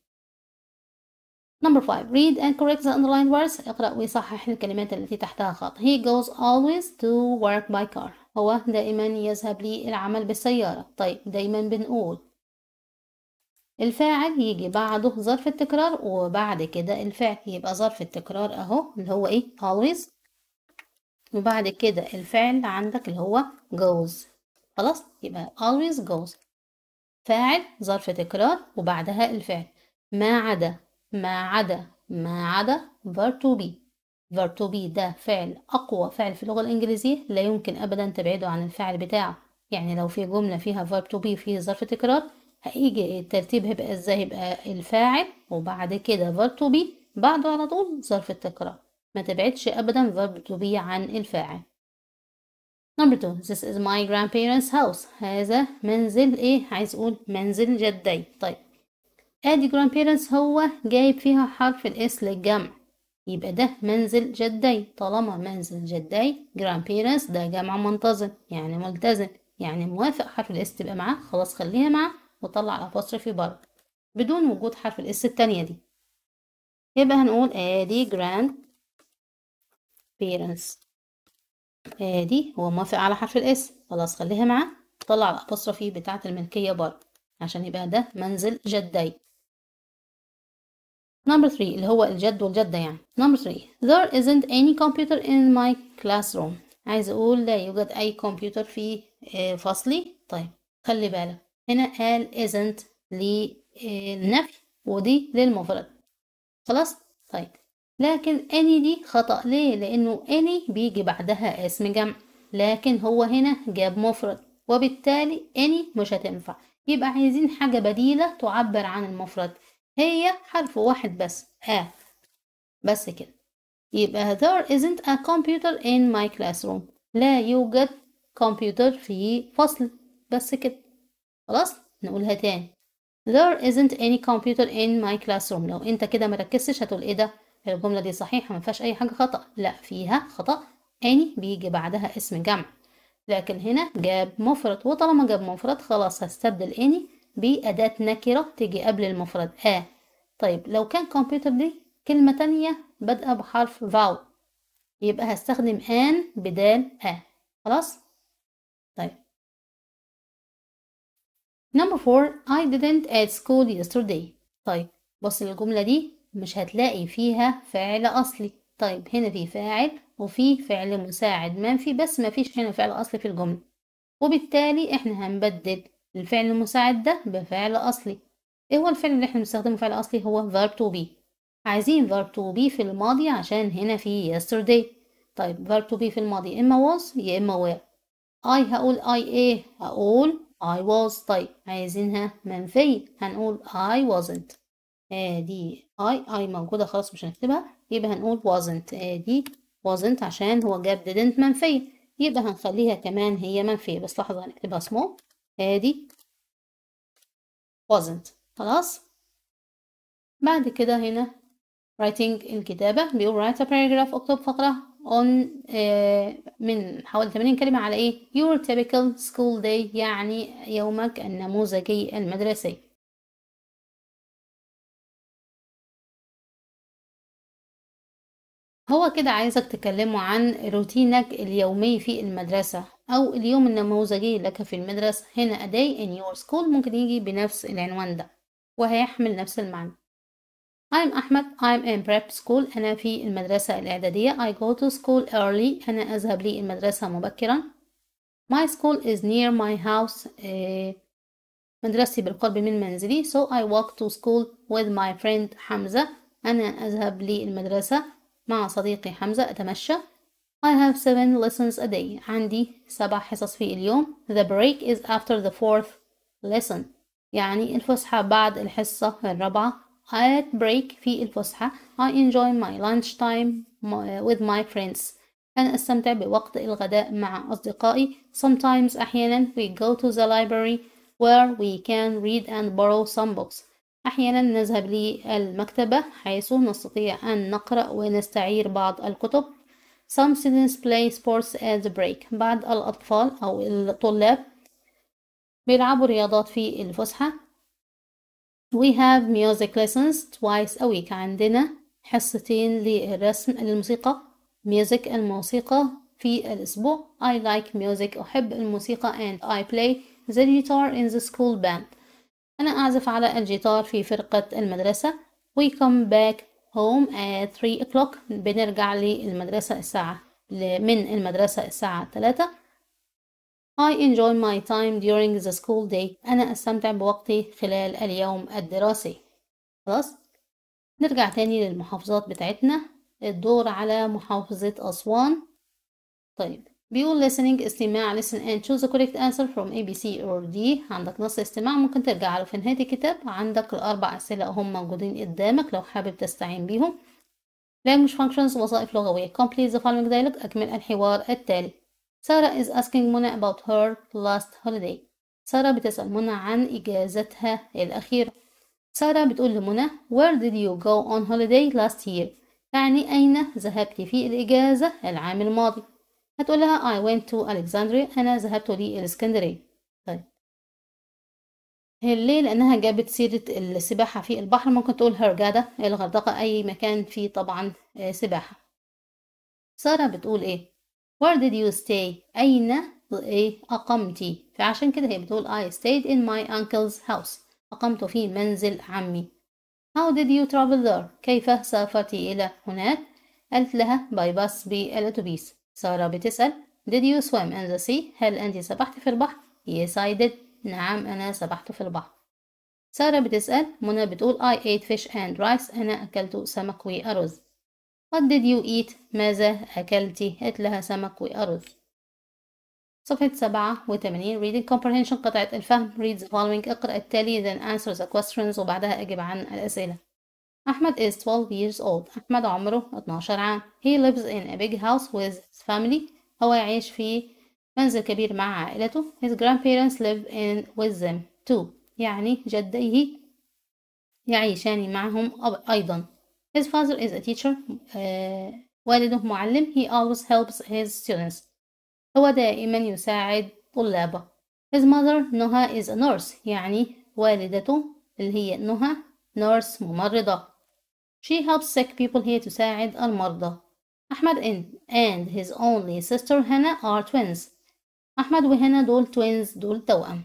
Number 5 read and correct the underlined words اقرأ ويصحح الكلمات التي تحتها خط he goes always to work by car هو دائما يذهب للعمل بالسيارة طيب دايما بنقول الفاعل يجي بعده ظرف التكرار وبعد كده الفعل يبقى ظرف التكرار اهو اللي هو ايه always وبعد كده الفعل عندك اللي هو goes خلاص يبقى always goes فاعل ظرف تكرار وبعدها الفعل ما عدا ما عدا ما عدا فار to be فار to be ده فعل أقوى فعل في اللغة الإنجليزية لا يمكن أبدا تبعده عن الفاعل بتاعه يعني لو في جملة فيها فار to be فيه ظرف تكرار هيجي الترتيب هيبقى ازاي هيبقى الفاعل وبعد كده فار to be بعده على طول ظرف التكرار ما تبعدش أبدا فار to be عن الفاعل نمبر 2 this is my grandparents house هذا منزل ايه عايز اقول منزل جدي طيب ادي جراند بيرنتس هو جايب فيها حرف الاس للجمع يبقى ده منزل جدي طالما منزل جدي جراند بيرنتس ده جمع منتظم يعني ملتزم يعني موافق حرف الاس تبقى معاه خلاص خليها معاه وطلع الابوستروفي بره بدون وجود حرف الاس التانية دي يبقى هنقول ادي جراند بيرنتس ادي هو موافق على حرف الاس خلاص خليها معاه طلع الابوستروفي بتاعة الملكية بره عشان يبقى ده منزل جدي number 3 اللي هو الجد والجدة يعني number 3 there isn't any computer in my classroom عايز أقول لا يوجد أي كمبيوتر في آه، فصلي طيب خلي بالك هنا قال isn't آه، للنفي ودي للمفرد خلاص طيب لكن any دي خطأ ليه لأنه any بيجي بعدها اسم جمع لكن هو هنا جاب مفرد وبالتالي any مش هتنفع يبقى عايزين حاجة بديلة تعبر عن المفرد هي حرف واحد بس A بس كده يبقى there isn't a computer in my classroom لا يوجد كمبيوتر في فصل بس كده خلاص نقولها تاني there isn't any computer in my classroom لو انت كده مركزتش هتقول ايه ده الجملة دي صحيحة ما فيهاش أي حاجة خطأ لا فيها خطأ أني بيجي بعدها اسم جمع لكن هنا جاب مفرد وطالما جاب مفرد خلاص هستبدل أني بأداة نكرة تيجي قبل المفرد آ طيب لو كان كمبيوتر دي كلمة تانية بادئة بحرف فاو يبقى هستخدم آن بدال آ خلاص؟ طيب number four I didn't at school yesterday طيب بص للجملة دي مش هتلاقي فيها فاعل أصلي طيب هنا في فاعل وفي فعل مساعد منفي بس مفيش هنا فعل أصلي في الجملة وبالتالي احنا هنبدل الفعل المساعد ده بفعل أصلي إيه هو الفعل اللي إحنا بنستخدمه فعل أصلي هو verb to be عايزين verb to be في الماضي عشان هنا في yesterday طيب verb to be في الماضي إما was يا إما were I هقول I إيه هقول I was طيب عايزينها منفية هنقول I wasn't ادي آه اي اي موجوده خلاص مش هنكتبها يبقى هنقول wasn't ادي آه wasn't عشان هو جاب didn't منفيه يبقى هنخليها كمان هي منفيه بس لحظه هنكتبها small ادي آه، wasn't خلاص بعد كده هنا writing الكتابة بيقول write a paragraph اكتب فقرة on uh, من حوالي 80 كلمة على ايه your typical school day يعني يومك النموذجي المدرسي هو كده عايزك تكلمه عن روتينك اليومي في المدرسة أو اليوم النموذجي لك في المدرسة هنا a day in your school ممكن يجي بنفس العنوان ده وهيحمل نفس المعنى I'm أحمد I'm in prep school أنا في المدرسة الإعدادية I go to school early أنا أذهب للمدرسة مبكرا My school is near my house آه، مدرستي بالقرب من منزلي so I walk to school with my friend حمزة أنا أذهب للمدرسة مع صديقي حمزة أتمشى I have seven lessons a day عندي سبع حصص في اليوم the break is after the fourth lesson يعني الفسحة بعد الحصة الرابعة at break في الفسحة I enjoy my lunch time with my friends أنا أستمتع بوقت الغداء مع أصدقائي sometimes أحيانا we go to the library where we can read and borrow some books أحيانا نذهب للمكتبة حيث نستطيع أن نقرأ ونستعير بعض الكتب Some students play sports at the break بعض الأطفال أو الطلاب بيلعبوا رياضات في الفسحة We have music lessons twice a week عندنا حصتين للرسم الموسيقى music الموسيقى في الأسبوع I like music أحب الموسيقى and I play the guitar in the school band أنا أعزف على الجيتار في فرقة المدرسة We come back home at 3 o'clock بنرجع للمدرسة الساعة من المدرسة الساعة 3 I enjoy my time during the school day أنا أستمتع بوقتي خلال اليوم الدراسي خلاص نرجع تاني للمحافظات بتاعتنا الدور على محافظة أسوان طيب بيقول listening استماع listen and choose the correct answer from A B C or D عندك نص استماع ممكن ترجع له في نهاية الكتاب عندك الأربع أسئلة هم موجودين قدامك لو حابب تستعين بيهم language functions وظائف لغوية complete the following dialogue أكمل الحوار التالي سارة is asking منى about her last holiday سارة بتسأل منى عن إجازتها الأخيرة سارة بتقول لمنى Where did you go on holiday last year؟ يعني أين ذهبت في الإجازة العام الماضي هتقول لها I went to Alexandria أنا ذهبت للإسكندرية طيب ليه لأنها جابت سيرة السباحة في البحر ممكن تقول هرجادة الغردقة أي مكان فيه طبعا آه، سباحة سارة بتقول إيه Where did you stay أين إيه أقمتي فعشان كده هي بتقول I stayed in my uncle's house أقمت في منزل عمي How did you travel there كيف سافرتي إلى هناك قالت لها باي باس بالأتوبيس سارة بتسأل Did you swim in the sea؟ هل أنت سبحت في البحر؟ Yes I did نعم أنا سبحت في البحر سارة بتسأل منى بتقول I ate fish and rice أنا أكلت سمك وأرز What did you eat؟ ماذا أكلتي؟ قلت لها سمك وأرز صفحة سبعة وثمانين reading comprehension قطعة الفهم read the following اقرأ التالي then answer the questions وبعدها أجب عن الأسئلة Ahmed is 12 years old. أحمد عمره 12 عام. He lives in a big house with his family. هو يعيش في منزل كبير مع عائلته. His grandparents live in with them too. يعني جديه يعيشان معهم أيضا. His father is a teacher. Uh, والده معلم. He always helps his students. هو دائما يساعد طلابه. His mother Noha is a nurse. يعني والدته اللي هي نهى nurse ممرضة She helps sick people here to ساعد المرضى. Ahmed and his only sister Hannah are twins. Ahmad وهنا دول twins دول توأم.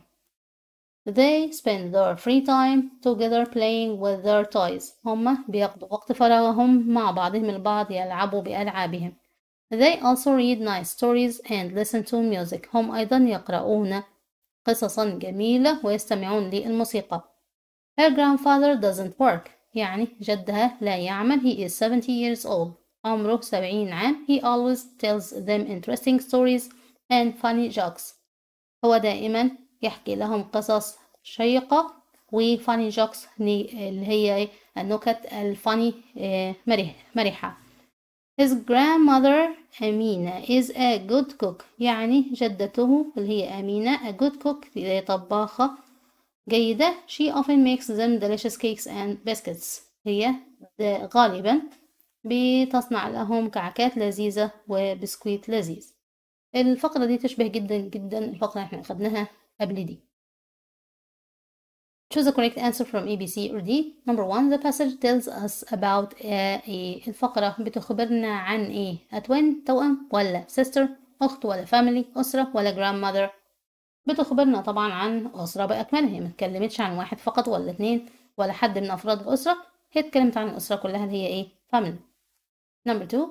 They spend their free time together playing with their toys. هما بيقضوا وقت فراغهم مع بعضهم البعض يلعبوا بألعابهم. They also read nice stories and listen to music. هم أيضا يقرؤون قصصا جميلة ويستمعون للموسيقى. Her grandfather doesn't work. يعني جدها لا يعمل he is 70 years old عمره 70 عام he always tells them interesting stories and funny jokes هو دائما يحكي لهم قصص شيقة و funny jokes اللي هي النكت الفاني مريحة His grandmother أمينة is a good cook يعني جدته اللي هي أمينة a good cook طباخة جيدة she often makes them delicious cakes and biscuits هي غالبا بتصنع لهم كعكات لذيذة وبسكويت لذيذ الفقرة دي تشبه جدا جدا الفقرة احنا أخدناها قبل دي Choose the correct answer from A, B, C or D. Number one, the passage tells us about a, a الفقرة بتخبرنا عن ايه؟ أتوين توأم ولا sister أخت ولا family أسرة ولا grandmother بتخبرنا طبعا عن أسرة بأكملها هي متكلمتش عن واحد فقط ولا اتنين ولا حد من أفراد الأسرة هي اتكلمت عن الأسرة كلها اللي هي إيه family نمبر two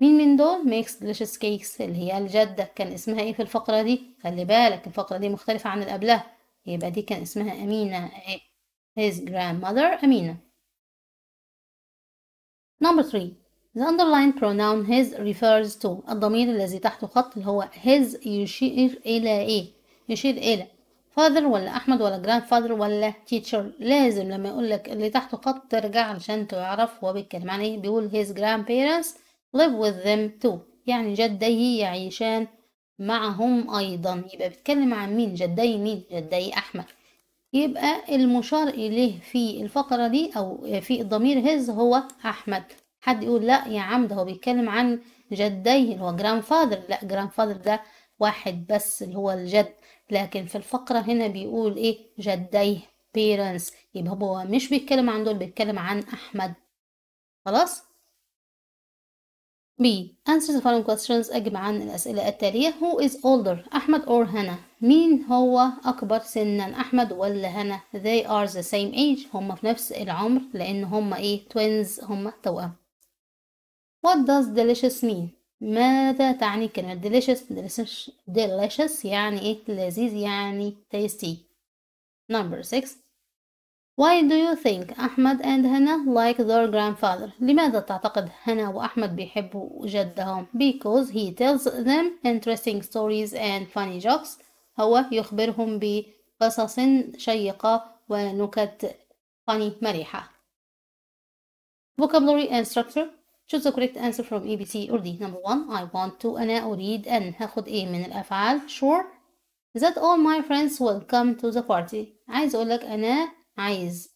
مين من دول makes delicious cakes اللي هي الجدة كان اسمها إيه في الفقرة دي خلي بالك الفقرة دي مختلفة عن اللي قبلها يبقى دي كان اسمها أمينة إيه his grandmother أمينة نمبر three The underlined pronoun his refers to الضمير الذي تحته خط اللي هو his يشير إلى إيه يشير إلى فاذر ولا أحمد ولا جراند فاذر ولا تيتشر لازم لما يقول لك اللي تحته خط ترجع علشان تعرف هو بيتكلم عن إيه بيقول his grandparents live with them too يعني جديه يعيشان معهم أيضا يبقى بيتكلم عن مين جدي مين جدي أحمد يبقى المشار إليه في الفقرة دي أو في الضمير هز هو أحمد حد يقول لا يا عم ده هو بيتكلم عن جديه اللي هو جراند فاذر لا جراند فاذر ده واحد بس اللي هو الجد لكن في الفقرة هنا بيقول ايه جديه parents يبقى هو مش بيتكلم عن دول بيتكلم عن أحمد خلاص B answer the following questions أجب عن الأسئلة التالية who is older أحمد or هنا مين هو أكبر سنا أحمد ولا هنا they are the same age هما في نفس العمر لأن هما إيه twins هما توأم what does delicious mean ماذا تعني كلمة delicious delicious delicious يعني ايه لذيذ يعني tasty number six Why do you think أحمد and هنا like their grandfather لماذا تعتقد هنا وأحمد بيحبوا جدهم because he tells them interesting stories and funny jokes هو يخبرهم بقصص شيقة ونكت funny مريحة vocabulary and structure Choose the correct answer from A, B, C or D. Number one, I want to أنا أريد أن هاخد إيه من الأفعال sure that all my friends will come to the party. عايز أقولك أنا عايز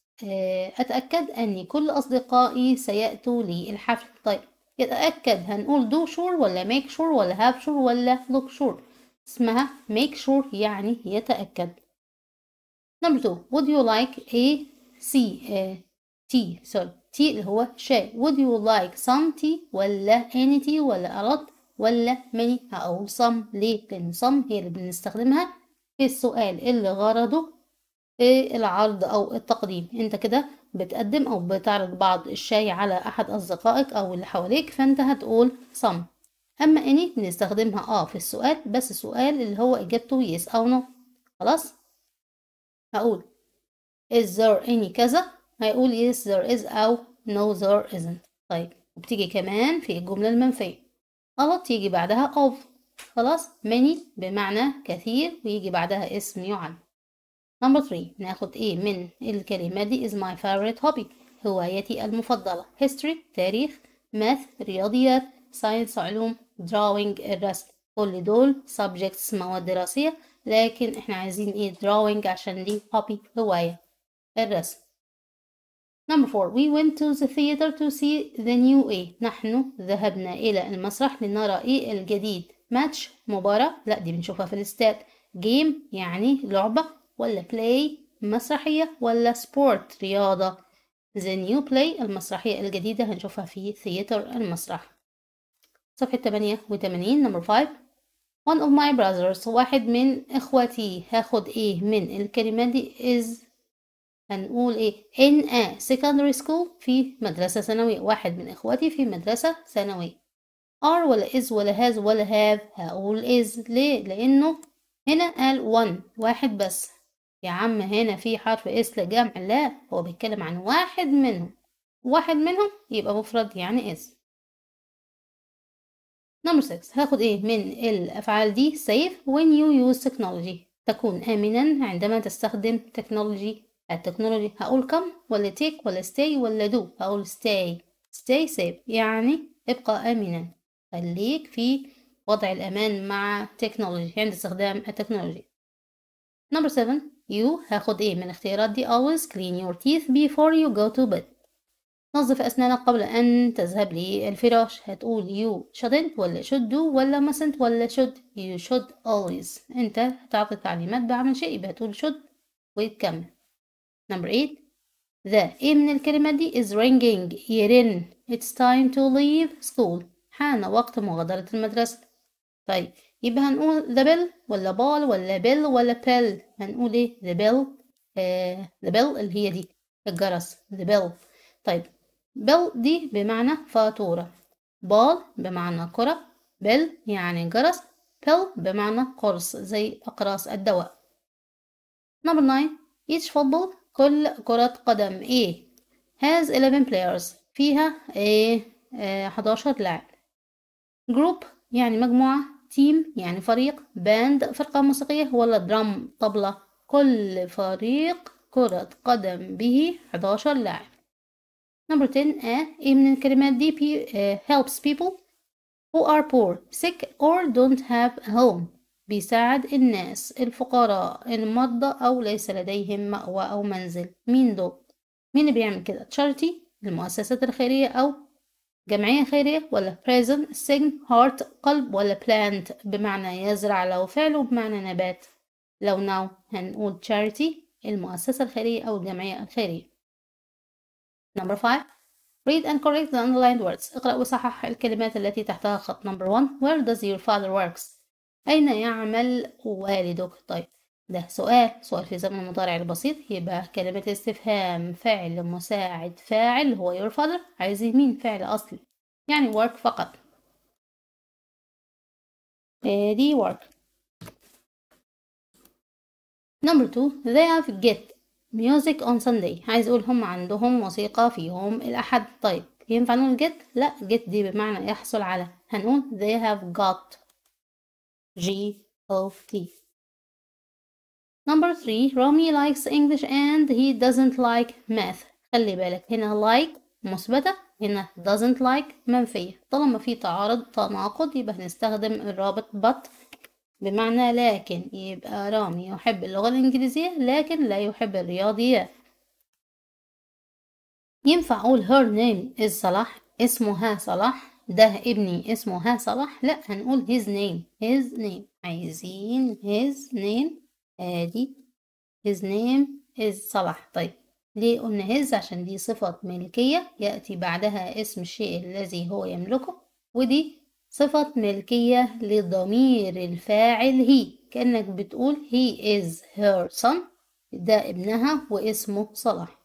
أتأكد أن كل أصدقائي سيأتوا للحفل طيب يتأكد هنقول do sure ولا make sure ولا have sure ولا look sure اسمها make sure يعني يتأكد number two would you like a C uh, T sorry تي اللي هو شاي would you like some tea ولا any tea ولا a lot ولا many هقول some ليه لأن some هي اللي بنستخدمها في السؤال اللي غرضه إيه العرض أو التقديم أنت كده بتقدم أو بتعرض بعض الشاي على أحد أصدقائك أو اللي حواليك فأنت هتقول some أما any بنستخدمها اه في السؤال بس السؤال اللي هو إجابته yes أو no خلاص هقول is there any كذا هيقول yes there is أو no there isn't طيب وبتيجي كمان في الجملة المنفية غلط تيجي بعدها of خلاص many بمعنى كثير ويجي بعدها اسم يعل نمبر three ناخد ايه من الكلمة دي is my favorite hobby هوايتي المفضلة history تاريخ math رياضيات science علوم drawing الرسم كل دول subjects مواد دراسية لكن احنا عايزين ايه drawing عشان دي hobby هواية الرسم Number four, we went to the theater to see the new A. نحن ذهبنا إلى المسرح لنرى إيه الجديد. Match مباراة، لا دي بنشوفها في الاستاد. Game يعني لعبة ولا play مسرحية ولا sport رياضة. The new play المسرحية الجديدة هنشوفها في theater المسرح. صفحة 88 نمبر 5 One of my brothers واحد من إخواتي هاخد إيه من الكلمات دي is هنقول ايه ان ا سيكندري سكول في مدرسة ثانوية واحد من اخواتي في مدرسة ثانوية ار ولا از ولا هاز ولا هاف هقول از ليه لانه هنا قال one واحد بس يا عم هنا في حرف اس لجمع لا هو بيتكلم عن واحد منهم واحد منهم يبقى مفرد يعني اس نمبر 6 هاخد ايه من الافعال دي سيف when you use technology تكون امنا عندما تستخدم تكنولوجي التكنولوجي هقول كم ولا تيك ولا ستاي ولا دو هقول ستاي ستاي سيف يعني ابقى آمنا خليك في وضع الأمان مع تكنولوجي عند استخدام التكنولوجي نمبر 7 يو هاخد ايه من الاختيارات دي always clean your teeth before you go to bed نظف أسنانك قبل أن تذهب للفراش هتقول يو shouldn't ولا should do ولا mustn't ولا should you should always أنت تعطي تعليمات بعمل شيء بتقول هتقول should وتكمل Number 8 The ايه من الكلمات دي is ringing يرن It's time to leave school حان وقت مغادرة المدرسة طيب يبقى هنقول the bell ولا بال ولا بيل ولا بيل هنقول ايه the bell آه the bell اللي هي دي الجرس the bell طيب bell دي بمعنى فاتورة بال بمعنى كرة بيل يعني جرس pill بمعنى قرص زي أقراص الدواء number 9 each football كل كرة قدم ايه has 11 players فيها ايه 11 لاعب group يعني مجموعة team يعني فريق band فرقة موسيقية ولا درام طبلة كل فريق كرة قدم به 11 لاعب number 10 ايه من الكلمات دي بي, آه، helps people who are poor sick or don't have a home بيساعد الناس الفقراء المرضى أو ليس لديهم مأوى أو منزل مين دول؟ مين اللي بيعمل كده؟ تشارتي المؤسسات الخيرية أو جمعية خيرية ولا بريزن سجن هارت قلب ولا بلانت بمعنى يزرع لو فعل وبمعنى نبات لو ناو هنقول تشارتي المؤسسة الخيرية أو الجمعية الخيرية نمبر 5 Read and correct the underlined words اقرأ وصحح الكلمات التي تحتها خط نمبر 1 Where does your father works أين يعمل والدك طيب ده سؤال سؤال في زمن المضارع البسيط يبقى كلمة استفهام فعل مساعد فاعل هو your father عايزين مين فعل أصلي يعني work فقط آه، دي work number two they have get music on Sunday عايز أقول هم عندهم موسيقى في يوم الأحد طيب ينفع نقول get؟ لأ get دي بمعنى يحصل على هنقول they have got G O T. Number three, Rami likes English and he doesn't like math. خلي بالك هنا like مثبتة هنا doesn't like منفية طالما في تعارض تناقض يبقى هنستخدم الرابط but بمعنى لكن يبقى رامي يحب اللغة الإنجليزية لكن لا يحب الرياضيات ينفع أقول her name is صلاح اسمها صلاح ده ابني اسمه ها صلاح لا هنقول his name his name عايزين his name ادي his name is صلاح طيب ليه قلنا his عشان دي صفة ملكية يأتي بعدها اسم الشيء الذي هو يملكه ودي صفة ملكية لضمير الفاعل هي كأنك بتقول he is her son ده ابنها واسمه صلاح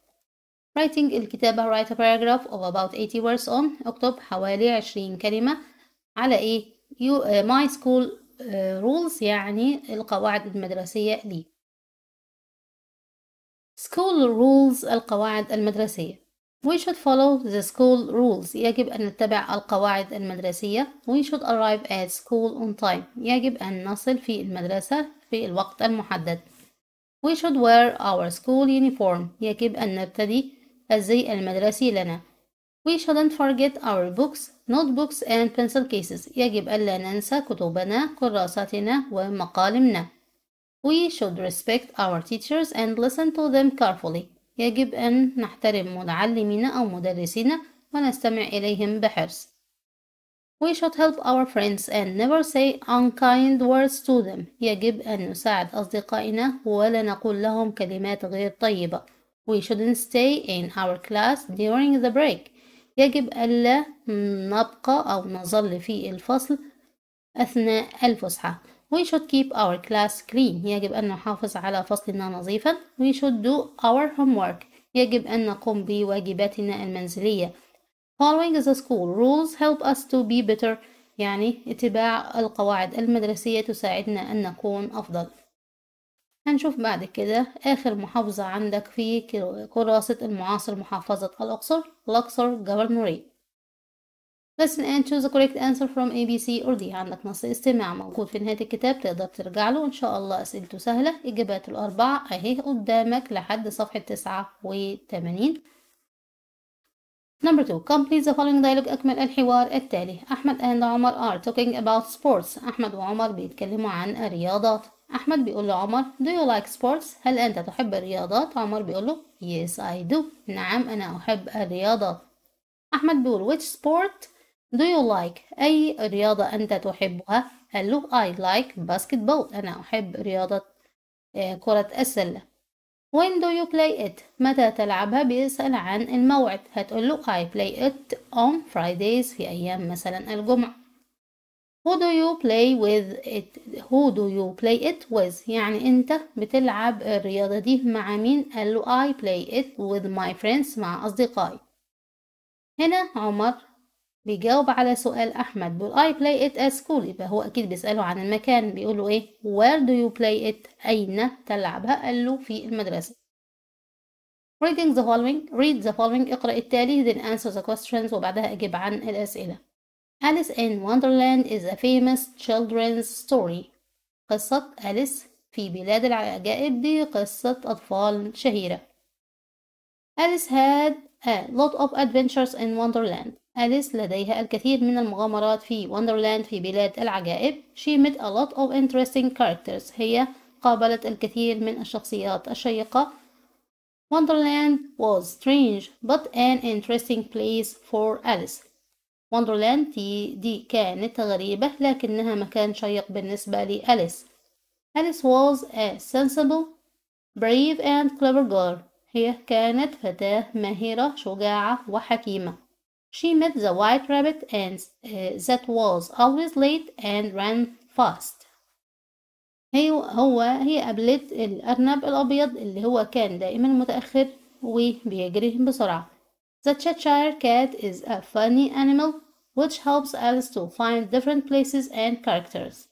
writing الكتابة write a paragraph of about 80 words on اكتب حوالي 20 كلمة على ايه you, uh, my school uh, rules يعني القواعد المدرسية لي school rules القواعد المدرسية We should follow the school rules يجب أن نتبع القواعد المدرسية We should arrive at school on time يجب أن نصل في المدرسة في الوقت المحدد We should wear our school uniform يجب أن نرتدي الزي المدرسي لنا We shouldn't forget our books, notebooks and pencil cases. يجب ألا ننسى كتبنا, كراساتنا ومقالمنا. We should respect our teachers and listen to them carefully. يجب أن نحترم معلمينا أو مدرسينا ونستمع إليهم بحرص. We should help our friends and never say unkind words to them. يجب أن نساعد أصدقائنا ولا نقول لهم كلمات غير طيبة. We shouldn't stay in our class during the break يجب ألا نبقى أو نظل في الفصل أثناء الفسحة We should keep our class clean. يجب أن نحافظ على فصلنا نظيفا. We should do our homework. يجب أن نقوم بواجباتنا المنزلية. Following the school rules help us to be better. يعني اتباع القواعد المدرسية تساعدنا أن نكون أفضل. هنشوف بعد كده آخر محافظة عندك في كراسة المعاصر محافظة الأقصر الأقصر جبرنورية بس الآن choose the correct answer from A, B, C or D عندك نص استماع موجود في نهاية الكتاب تقدر ترجع له إن شاء الله أسئلته سهلة إجابات الأربعة أهي قدامك لحد صفحة تسعة وتمانين Number two, complete the following dialogue أكمل الحوار التالي أحمد and عمر are talking about sports أحمد وعمر بيتكلموا عن الرياضات احمد بيقول له عمر do you like sports هل انت تحب الرياضات عمر بيقول له yes I do نعم انا احب الرياضات احمد بيقول which sport do you like اي رياضة انت تحبها قال له I like basketball انا احب رياضة آه، كرة السلة when do you play it متى تلعبها بيسأل عن الموعد هتقول له I play it on Fridays في ايام مثلا الجمعة Who do you play with it? Who do you play it with? يعني أنت بتلعب الرياضة دي مع مين؟ قال له I play it with my friends مع أصدقائي هنا عمر بيجاوب على سؤال أحمد بيقول I play it at school يبقى هو أكيد بيسأله عن المكان بيقول له إيه Where do you play it أين تلعبها قال له في المدرسة Reading the following read the following اقرأ التالي then answer the questions وبعدها أجيب عن الأسئلة Alice in Wonderland is a famous children's story قصة أليس في بلاد العجائب دي قصة أطفال شهيرة أليس had a lot of adventures in Wonderland أليس لديها الكثير من المغامرات في Wonderland في بلاد العجائب She met a lot of interesting characters هي قابلت الكثير من الشخصيات الشيقة Wonderland was strange but an interesting place for Alice وندرلاند دي كانت غريبة لكنها مكان شيق بالنسبة لأليس أليس was a sensible brave and clever girl هي كانت فتاة ماهرة شجاعة وحكيمة She met the white rabbit and uh, that was always late and ran fast هي هو هي قابلت الأرنب الأبيض اللي هو كان دائما متأخر وبيجري بسرعة The Cheshire Cat is a funny animal which helps Alice to find different places and characters.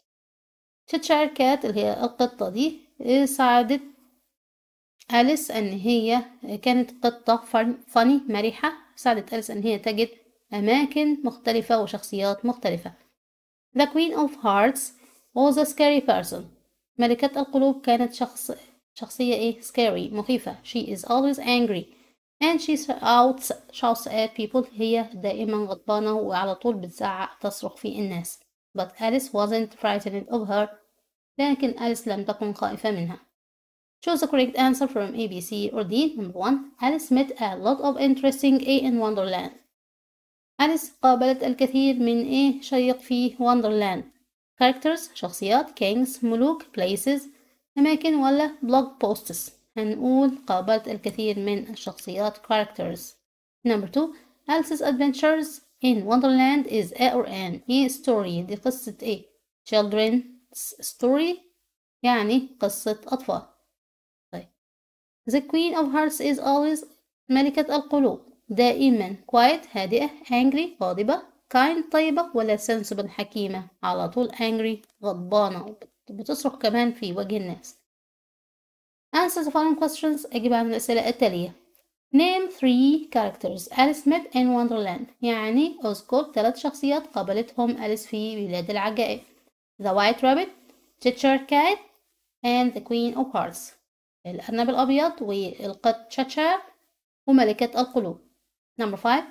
Cheshire Cat اللي هي القطة دي ساعدت أليس أن هي كانت قطة فني مرحة ساعدت أليس أن هي تجد أماكن مختلفة وشخصيات مختلفة. The Queen of Hearts was a scary person. ملكة القلوب كانت شخص شخصية إيه scary مخيفة. She is always angry and she shouts shouts at uh, people هي دائما غضبانة وعلى طول بتزعق تصرخ في الناس but Alice wasn't frightened of her لكن أليس لم تكن خائفة منها Choose the correct answer from ABC or D number 1 Alice met a lot of interesting A in Wonderland أليس قابلت الكثير من A شيق في Wonderland Characters شخصيات kings ملوك places أماكن ولا blog posts هنقول قابلت الكثير من الشخصيات characters number two Alice's adventures in Wonderland is a or an a story دي قصة a children's story يعني قصة أطفال طيب the queen of hearts is always ملكة القلوب دائما quiet هادئة angry غاضبة kind طيبة ولا sensible حكيمة على طول angry غضبانة بتصرخ كمان في وجه الناس Answer the following questions أجيب عن الأسئلة التالية Name three characters Alice met in Wonderland يعني أذكر ثلاث شخصيات قابلتهم أليس في بلاد العجائب The White Rabbit, Cheshire Cat and the Queen of Hearts الأرنب الأبيض والقط Cheshire, وملكة القلوب Number 5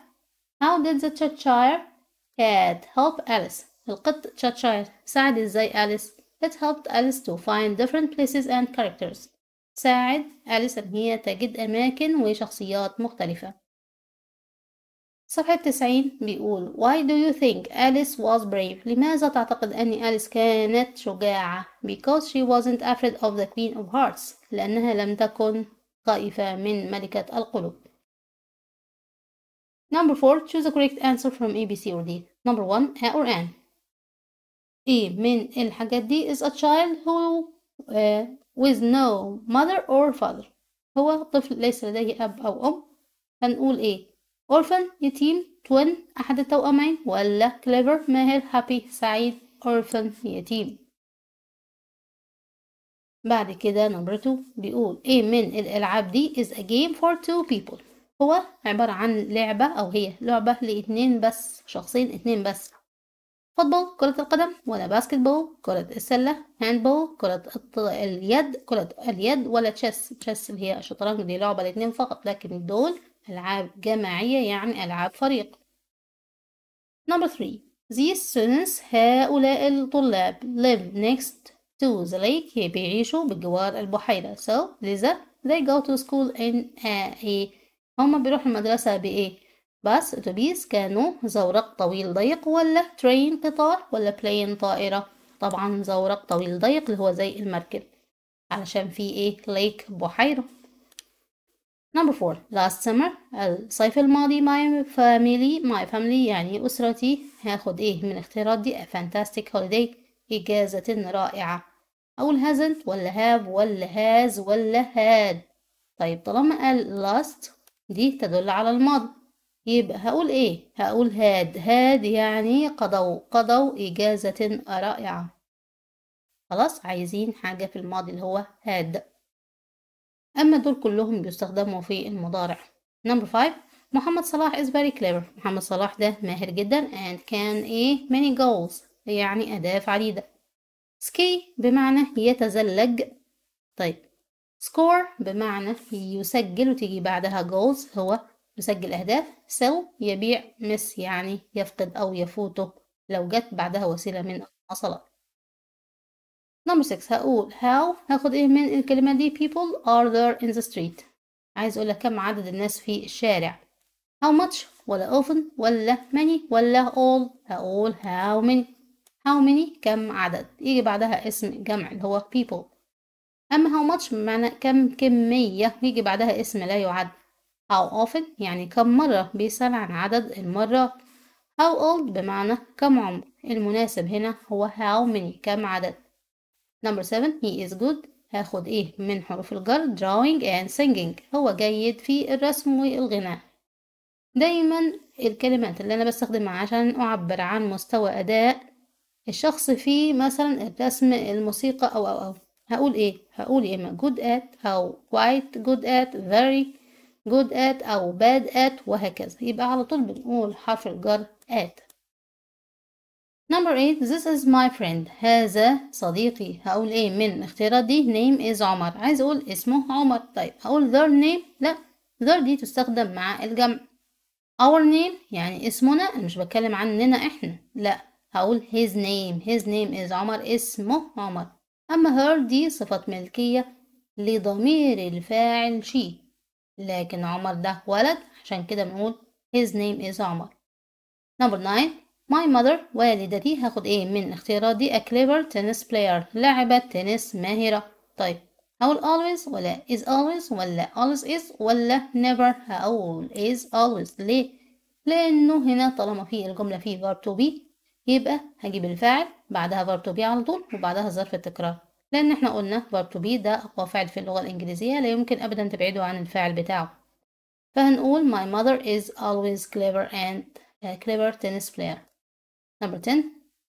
How did the Cheshire Cat help Alice القط Cheshire ساعد ازاي أليس It helped Alice to find different places and characters تساعد أليس إن هي تجد أماكن وشخصيات مختلفة صفحة 90 بيقول Why do you think Alice was brave? لماذا تعتقد أن أليس كانت شجاعة؟ Because she wasn't afraid of the Queen of Hearts لأنها لم تكن خائفة من ملكة القلوب Number 4 choose the correct answer from A, B, C or D Number 1 A or N إيه من الحاجات دي is a child who uh, with no mother or father هو طفل ليس لديه أب أو أم هنقول إيه orphan يتيم twin أحد التوأمين ولا clever ماهر happy سعيد orphan يتيم بعد كده نمبر 2 بيقول ايه من الالعاب دي is a game for two people هو عبارة عن لعبة او هي لعبة لاتنين بس شخصين اتنين بس فوتبول كرة القدم ولا باسكتبول كرة السلة هاندبول كرة اليد كرة اليد ولا تشيس تشيس اللي هي الشطرنج دي لعبة الاتنين فقط لكن دول ألعاب جماعية يعني ألعاب فريق نمبر 3 these students هؤلاء الطلاب live next to the lake بيعيشوا بجوار البحيرة so لذا they go to school in a, a. هما بيروحوا المدرسة بإيه باص اتوبيس كانوا زورق طويل ضيق ولا ترين قطار ولا بلين طائرة طبعا زورق طويل ضيق اللي هو زي المركب علشان في ايه ليك بحيرة نمبر فور last summer الصيف الماضي my family my family يعني أسرتي هاخد ايه من الاختيارات دي a fantastic holiday إجازة رائعة او hasn't ولا have ولا has ولا had طيب طالما قال last دي تدل على الماضي يبقى هقول ايه هقول هاد هاد يعني قضوا قضوا إجازة رائعة خلاص عايزين حاجة في الماضي اللي هو هاد أما دول كلهم بيستخدموا في المضارع نمبر 5 محمد صلاح is very clever محمد صلاح ده ماهر جدا and can ايه many goals يعني أهداف عديدة سكي بمعنى يتزلج طيب سكور بمعنى يسجل وتيجي بعدها goals هو مسجل أهداف سو يبيع مس يعني يفقد أو يفوته لو جت بعدها وسيلة من المواصلات نمبر 6 هقول how هاخد ايه من الكلمة دي people are there in the street عايز اقول لك كم عدد الناس في الشارع how much ولا often ولا many ولا all هقول how many how many كم عدد يجي بعدها اسم جمع اللي هو people أما how much بمعنى كم كمية يجي بعدها اسم لا يعد how often يعني كم مرة بيسأل عن عدد المرات how old بمعنى كم عمر المناسب هنا هو how many كم عدد number seven he is good هاخد ايه من حروف الجر drawing and singing هو جيد في الرسم والغناء دايما الكلمات اللي انا بستخدمها عشان اعبر عن مستوى اداء الشخص في مثلا الرسم الموسيقى او او او هقول ايه هقول يا اما good at او quite good at very جود ات أو باد ات وهكذا يبقى على طول بنقول حرف الجر ات Number 8 This is my friend هذا صديقي هقول ايه من اختيارات دي name is عمر عايز اقول اسمه عمر طيب هقول their name لا their دي تستخدم مع الجمع our name يعني اسمنا انا مش بتكلم عننا احنا لا هقول his name his name is عمر اسمه عمر اما her دي صفة ملكية لضمير الفاعل she لكن عمر ده ولد عشان كده بنقول his name is عمر number 9 my mother والدتي هاخد ايه من الاختيارات دي a clever tennis player لاعبة تنس ماهرة طيب هقول always ولا is always ولا always is ولا never هقول is always ليه لانه هنا طالما في الجملة فيه verb to be يبقى هجيب الفاعل بعدها verb to be على طول وبعدها ظرف التكرار لأن احنا قلنا verb to be ده أقوى فعل في اللغة الإنجليزية لا يمكن أبدا تبعده عن الفاعل بتاعه فهنقول my mother is always clever and a clever tennis player number 10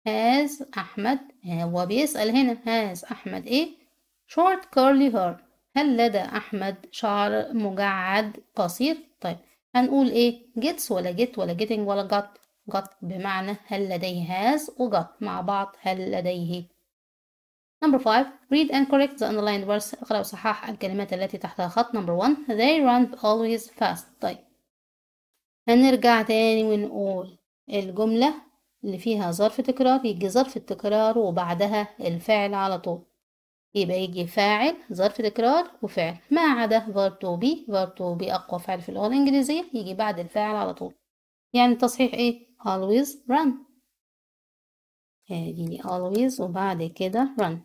has أحمد eh, هو بيسأل هنا has أحمد إيه short curly hair هل لدى أحمد شعر مجعد قصير طيب هنقول إيه gets ولا get ولا getting ولا got got بمعنى هل لديه has و got مع بعض هل لديه Number five, read and correct the underlined words اقرأ وصحح الكلمات التي تحتها خط Number one, they run always fast طيب هنرجع تاني ونقول الجملة اللي فيها ظرف تكرار يجي ظرف التكرار وبعدها الفعل على طول يبقى يجي فاعل ظرف تكرار وفعل ما عدا verb to be verb to be أقوى فعل في اللغة الإنجليزية يجي بعد الفاعل على طول يعني التصحيح إيه always run هاجيلي آه، يعني always وبعد كده run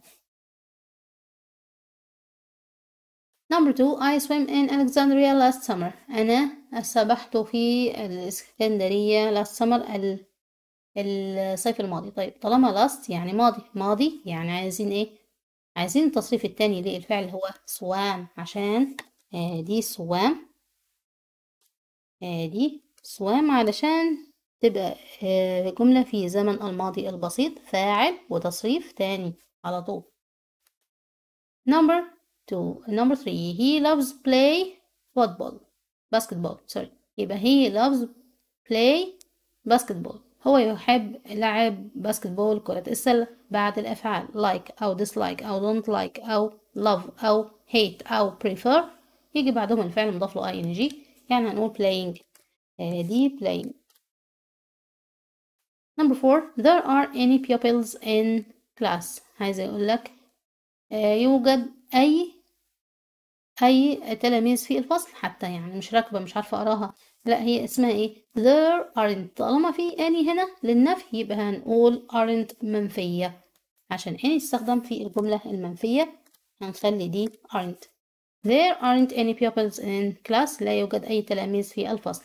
Number two, I swim in Alexandria last summer. أنا سبحت في الإسكندرية last summer ال... الصيف الماضي. طيب طالما last يعني ماضي ماضي يعني عايزين إيه؟ عايزين التصريف التاني للفعل هو swam عشان آه دي swam آه دي swam علشان تبقى جملة في زمن الماضي البسيط فاعل وتصريف تاني على طول number two number three he loves play football basketball sorry يبقى he loves play basketball هو يحب لعب باسكتبول كرة السلة بعد الأفعال like أو dislike أو don't like أو love أو hate أو prefer يجي بعدهم الفعل مضاف له ing يعني هنقول playing دي playing number four there are any pupils in class عايز يقول لك آه، يوجد أي أي تلاميذ في الفصل حتى يعني مش راكبة مش عارفة أقراها لا هي اسمها إيه there aren't طالما في any هنا للنفي يبقى هنقول aren't منفية عشان any استخدم في الجملة المنفية هنخلي دي aren't there aren't any pupils in class لا يوجد أي تلاميذ في الفصل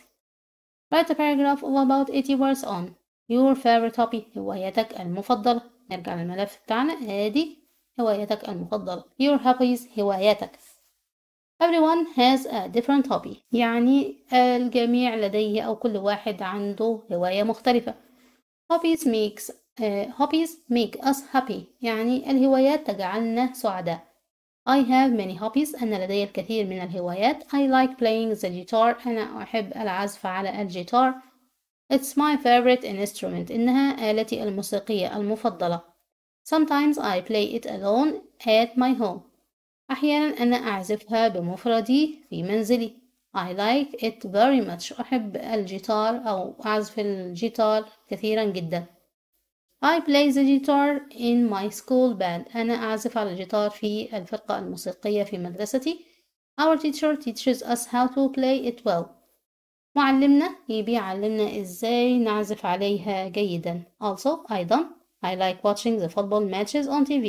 write a paragraph of about 80 words on your favorite hobby هوايتك المفضلة نرجع للملف بتاعنا ادي هوايتك المفضلة your hobbies هواياتك everyone has a different hobby يعني الجميع لديه أو كل واحد عنده هواية مختلفة hobbies makes uh, hobbies make us happy يعني الهوايات تجعلنا سعداء I have many hobbies أنا لدي الكثير من الهوايات I like playing the guitar أنا أحب العزف على الجيتار It's my favorite instrument إنها آلتي الموسيقية المفضلة Sometimes I play it alone at my home أحيانا أنا أعزفها بمفردي في منزلي I like it very much أحب الجيتار أو أعزف الجيتار كثيرا جدا I play the guitar in my school band أنا أعزف على الجيتار في الفرقة الموسيقية في مدرستي Our teacher teaches us how to play it well وعلمنا يبي علمنا ازاي نعزف عليها جيدا also ايضا I like watching the football matches on TV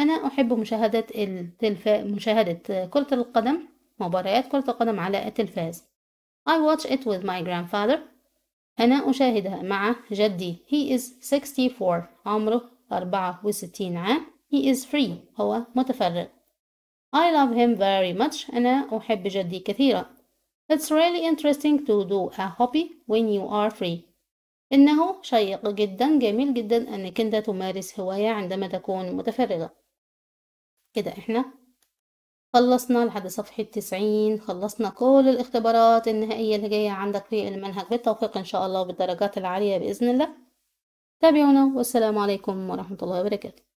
انا احب مشاهدة التلف... مشاهدة كرة القدم مباريات كرة القدم على التلفاز I watch it with my grandfather أنا أشاهدها مع جدي He is 64 عمره 64 عام He is free هو متفرغ I love him very much أنا أحب جدي كثيرا It's really interesting to do a hobby when you are free. إنه شيق جدا جميل جدا أنك أنت تمارس هواية عندما تكون متفرغة كده إحنا خلصنا لحد صفحة تسعين خلصنا كل الاختبارات النهائية اللي جاية عندك في المنهج بالتوفيق إن شاء الله وبالدرجات العالية بإذن الله تابعونا والسلام عليكم ورحمة الله وبركاته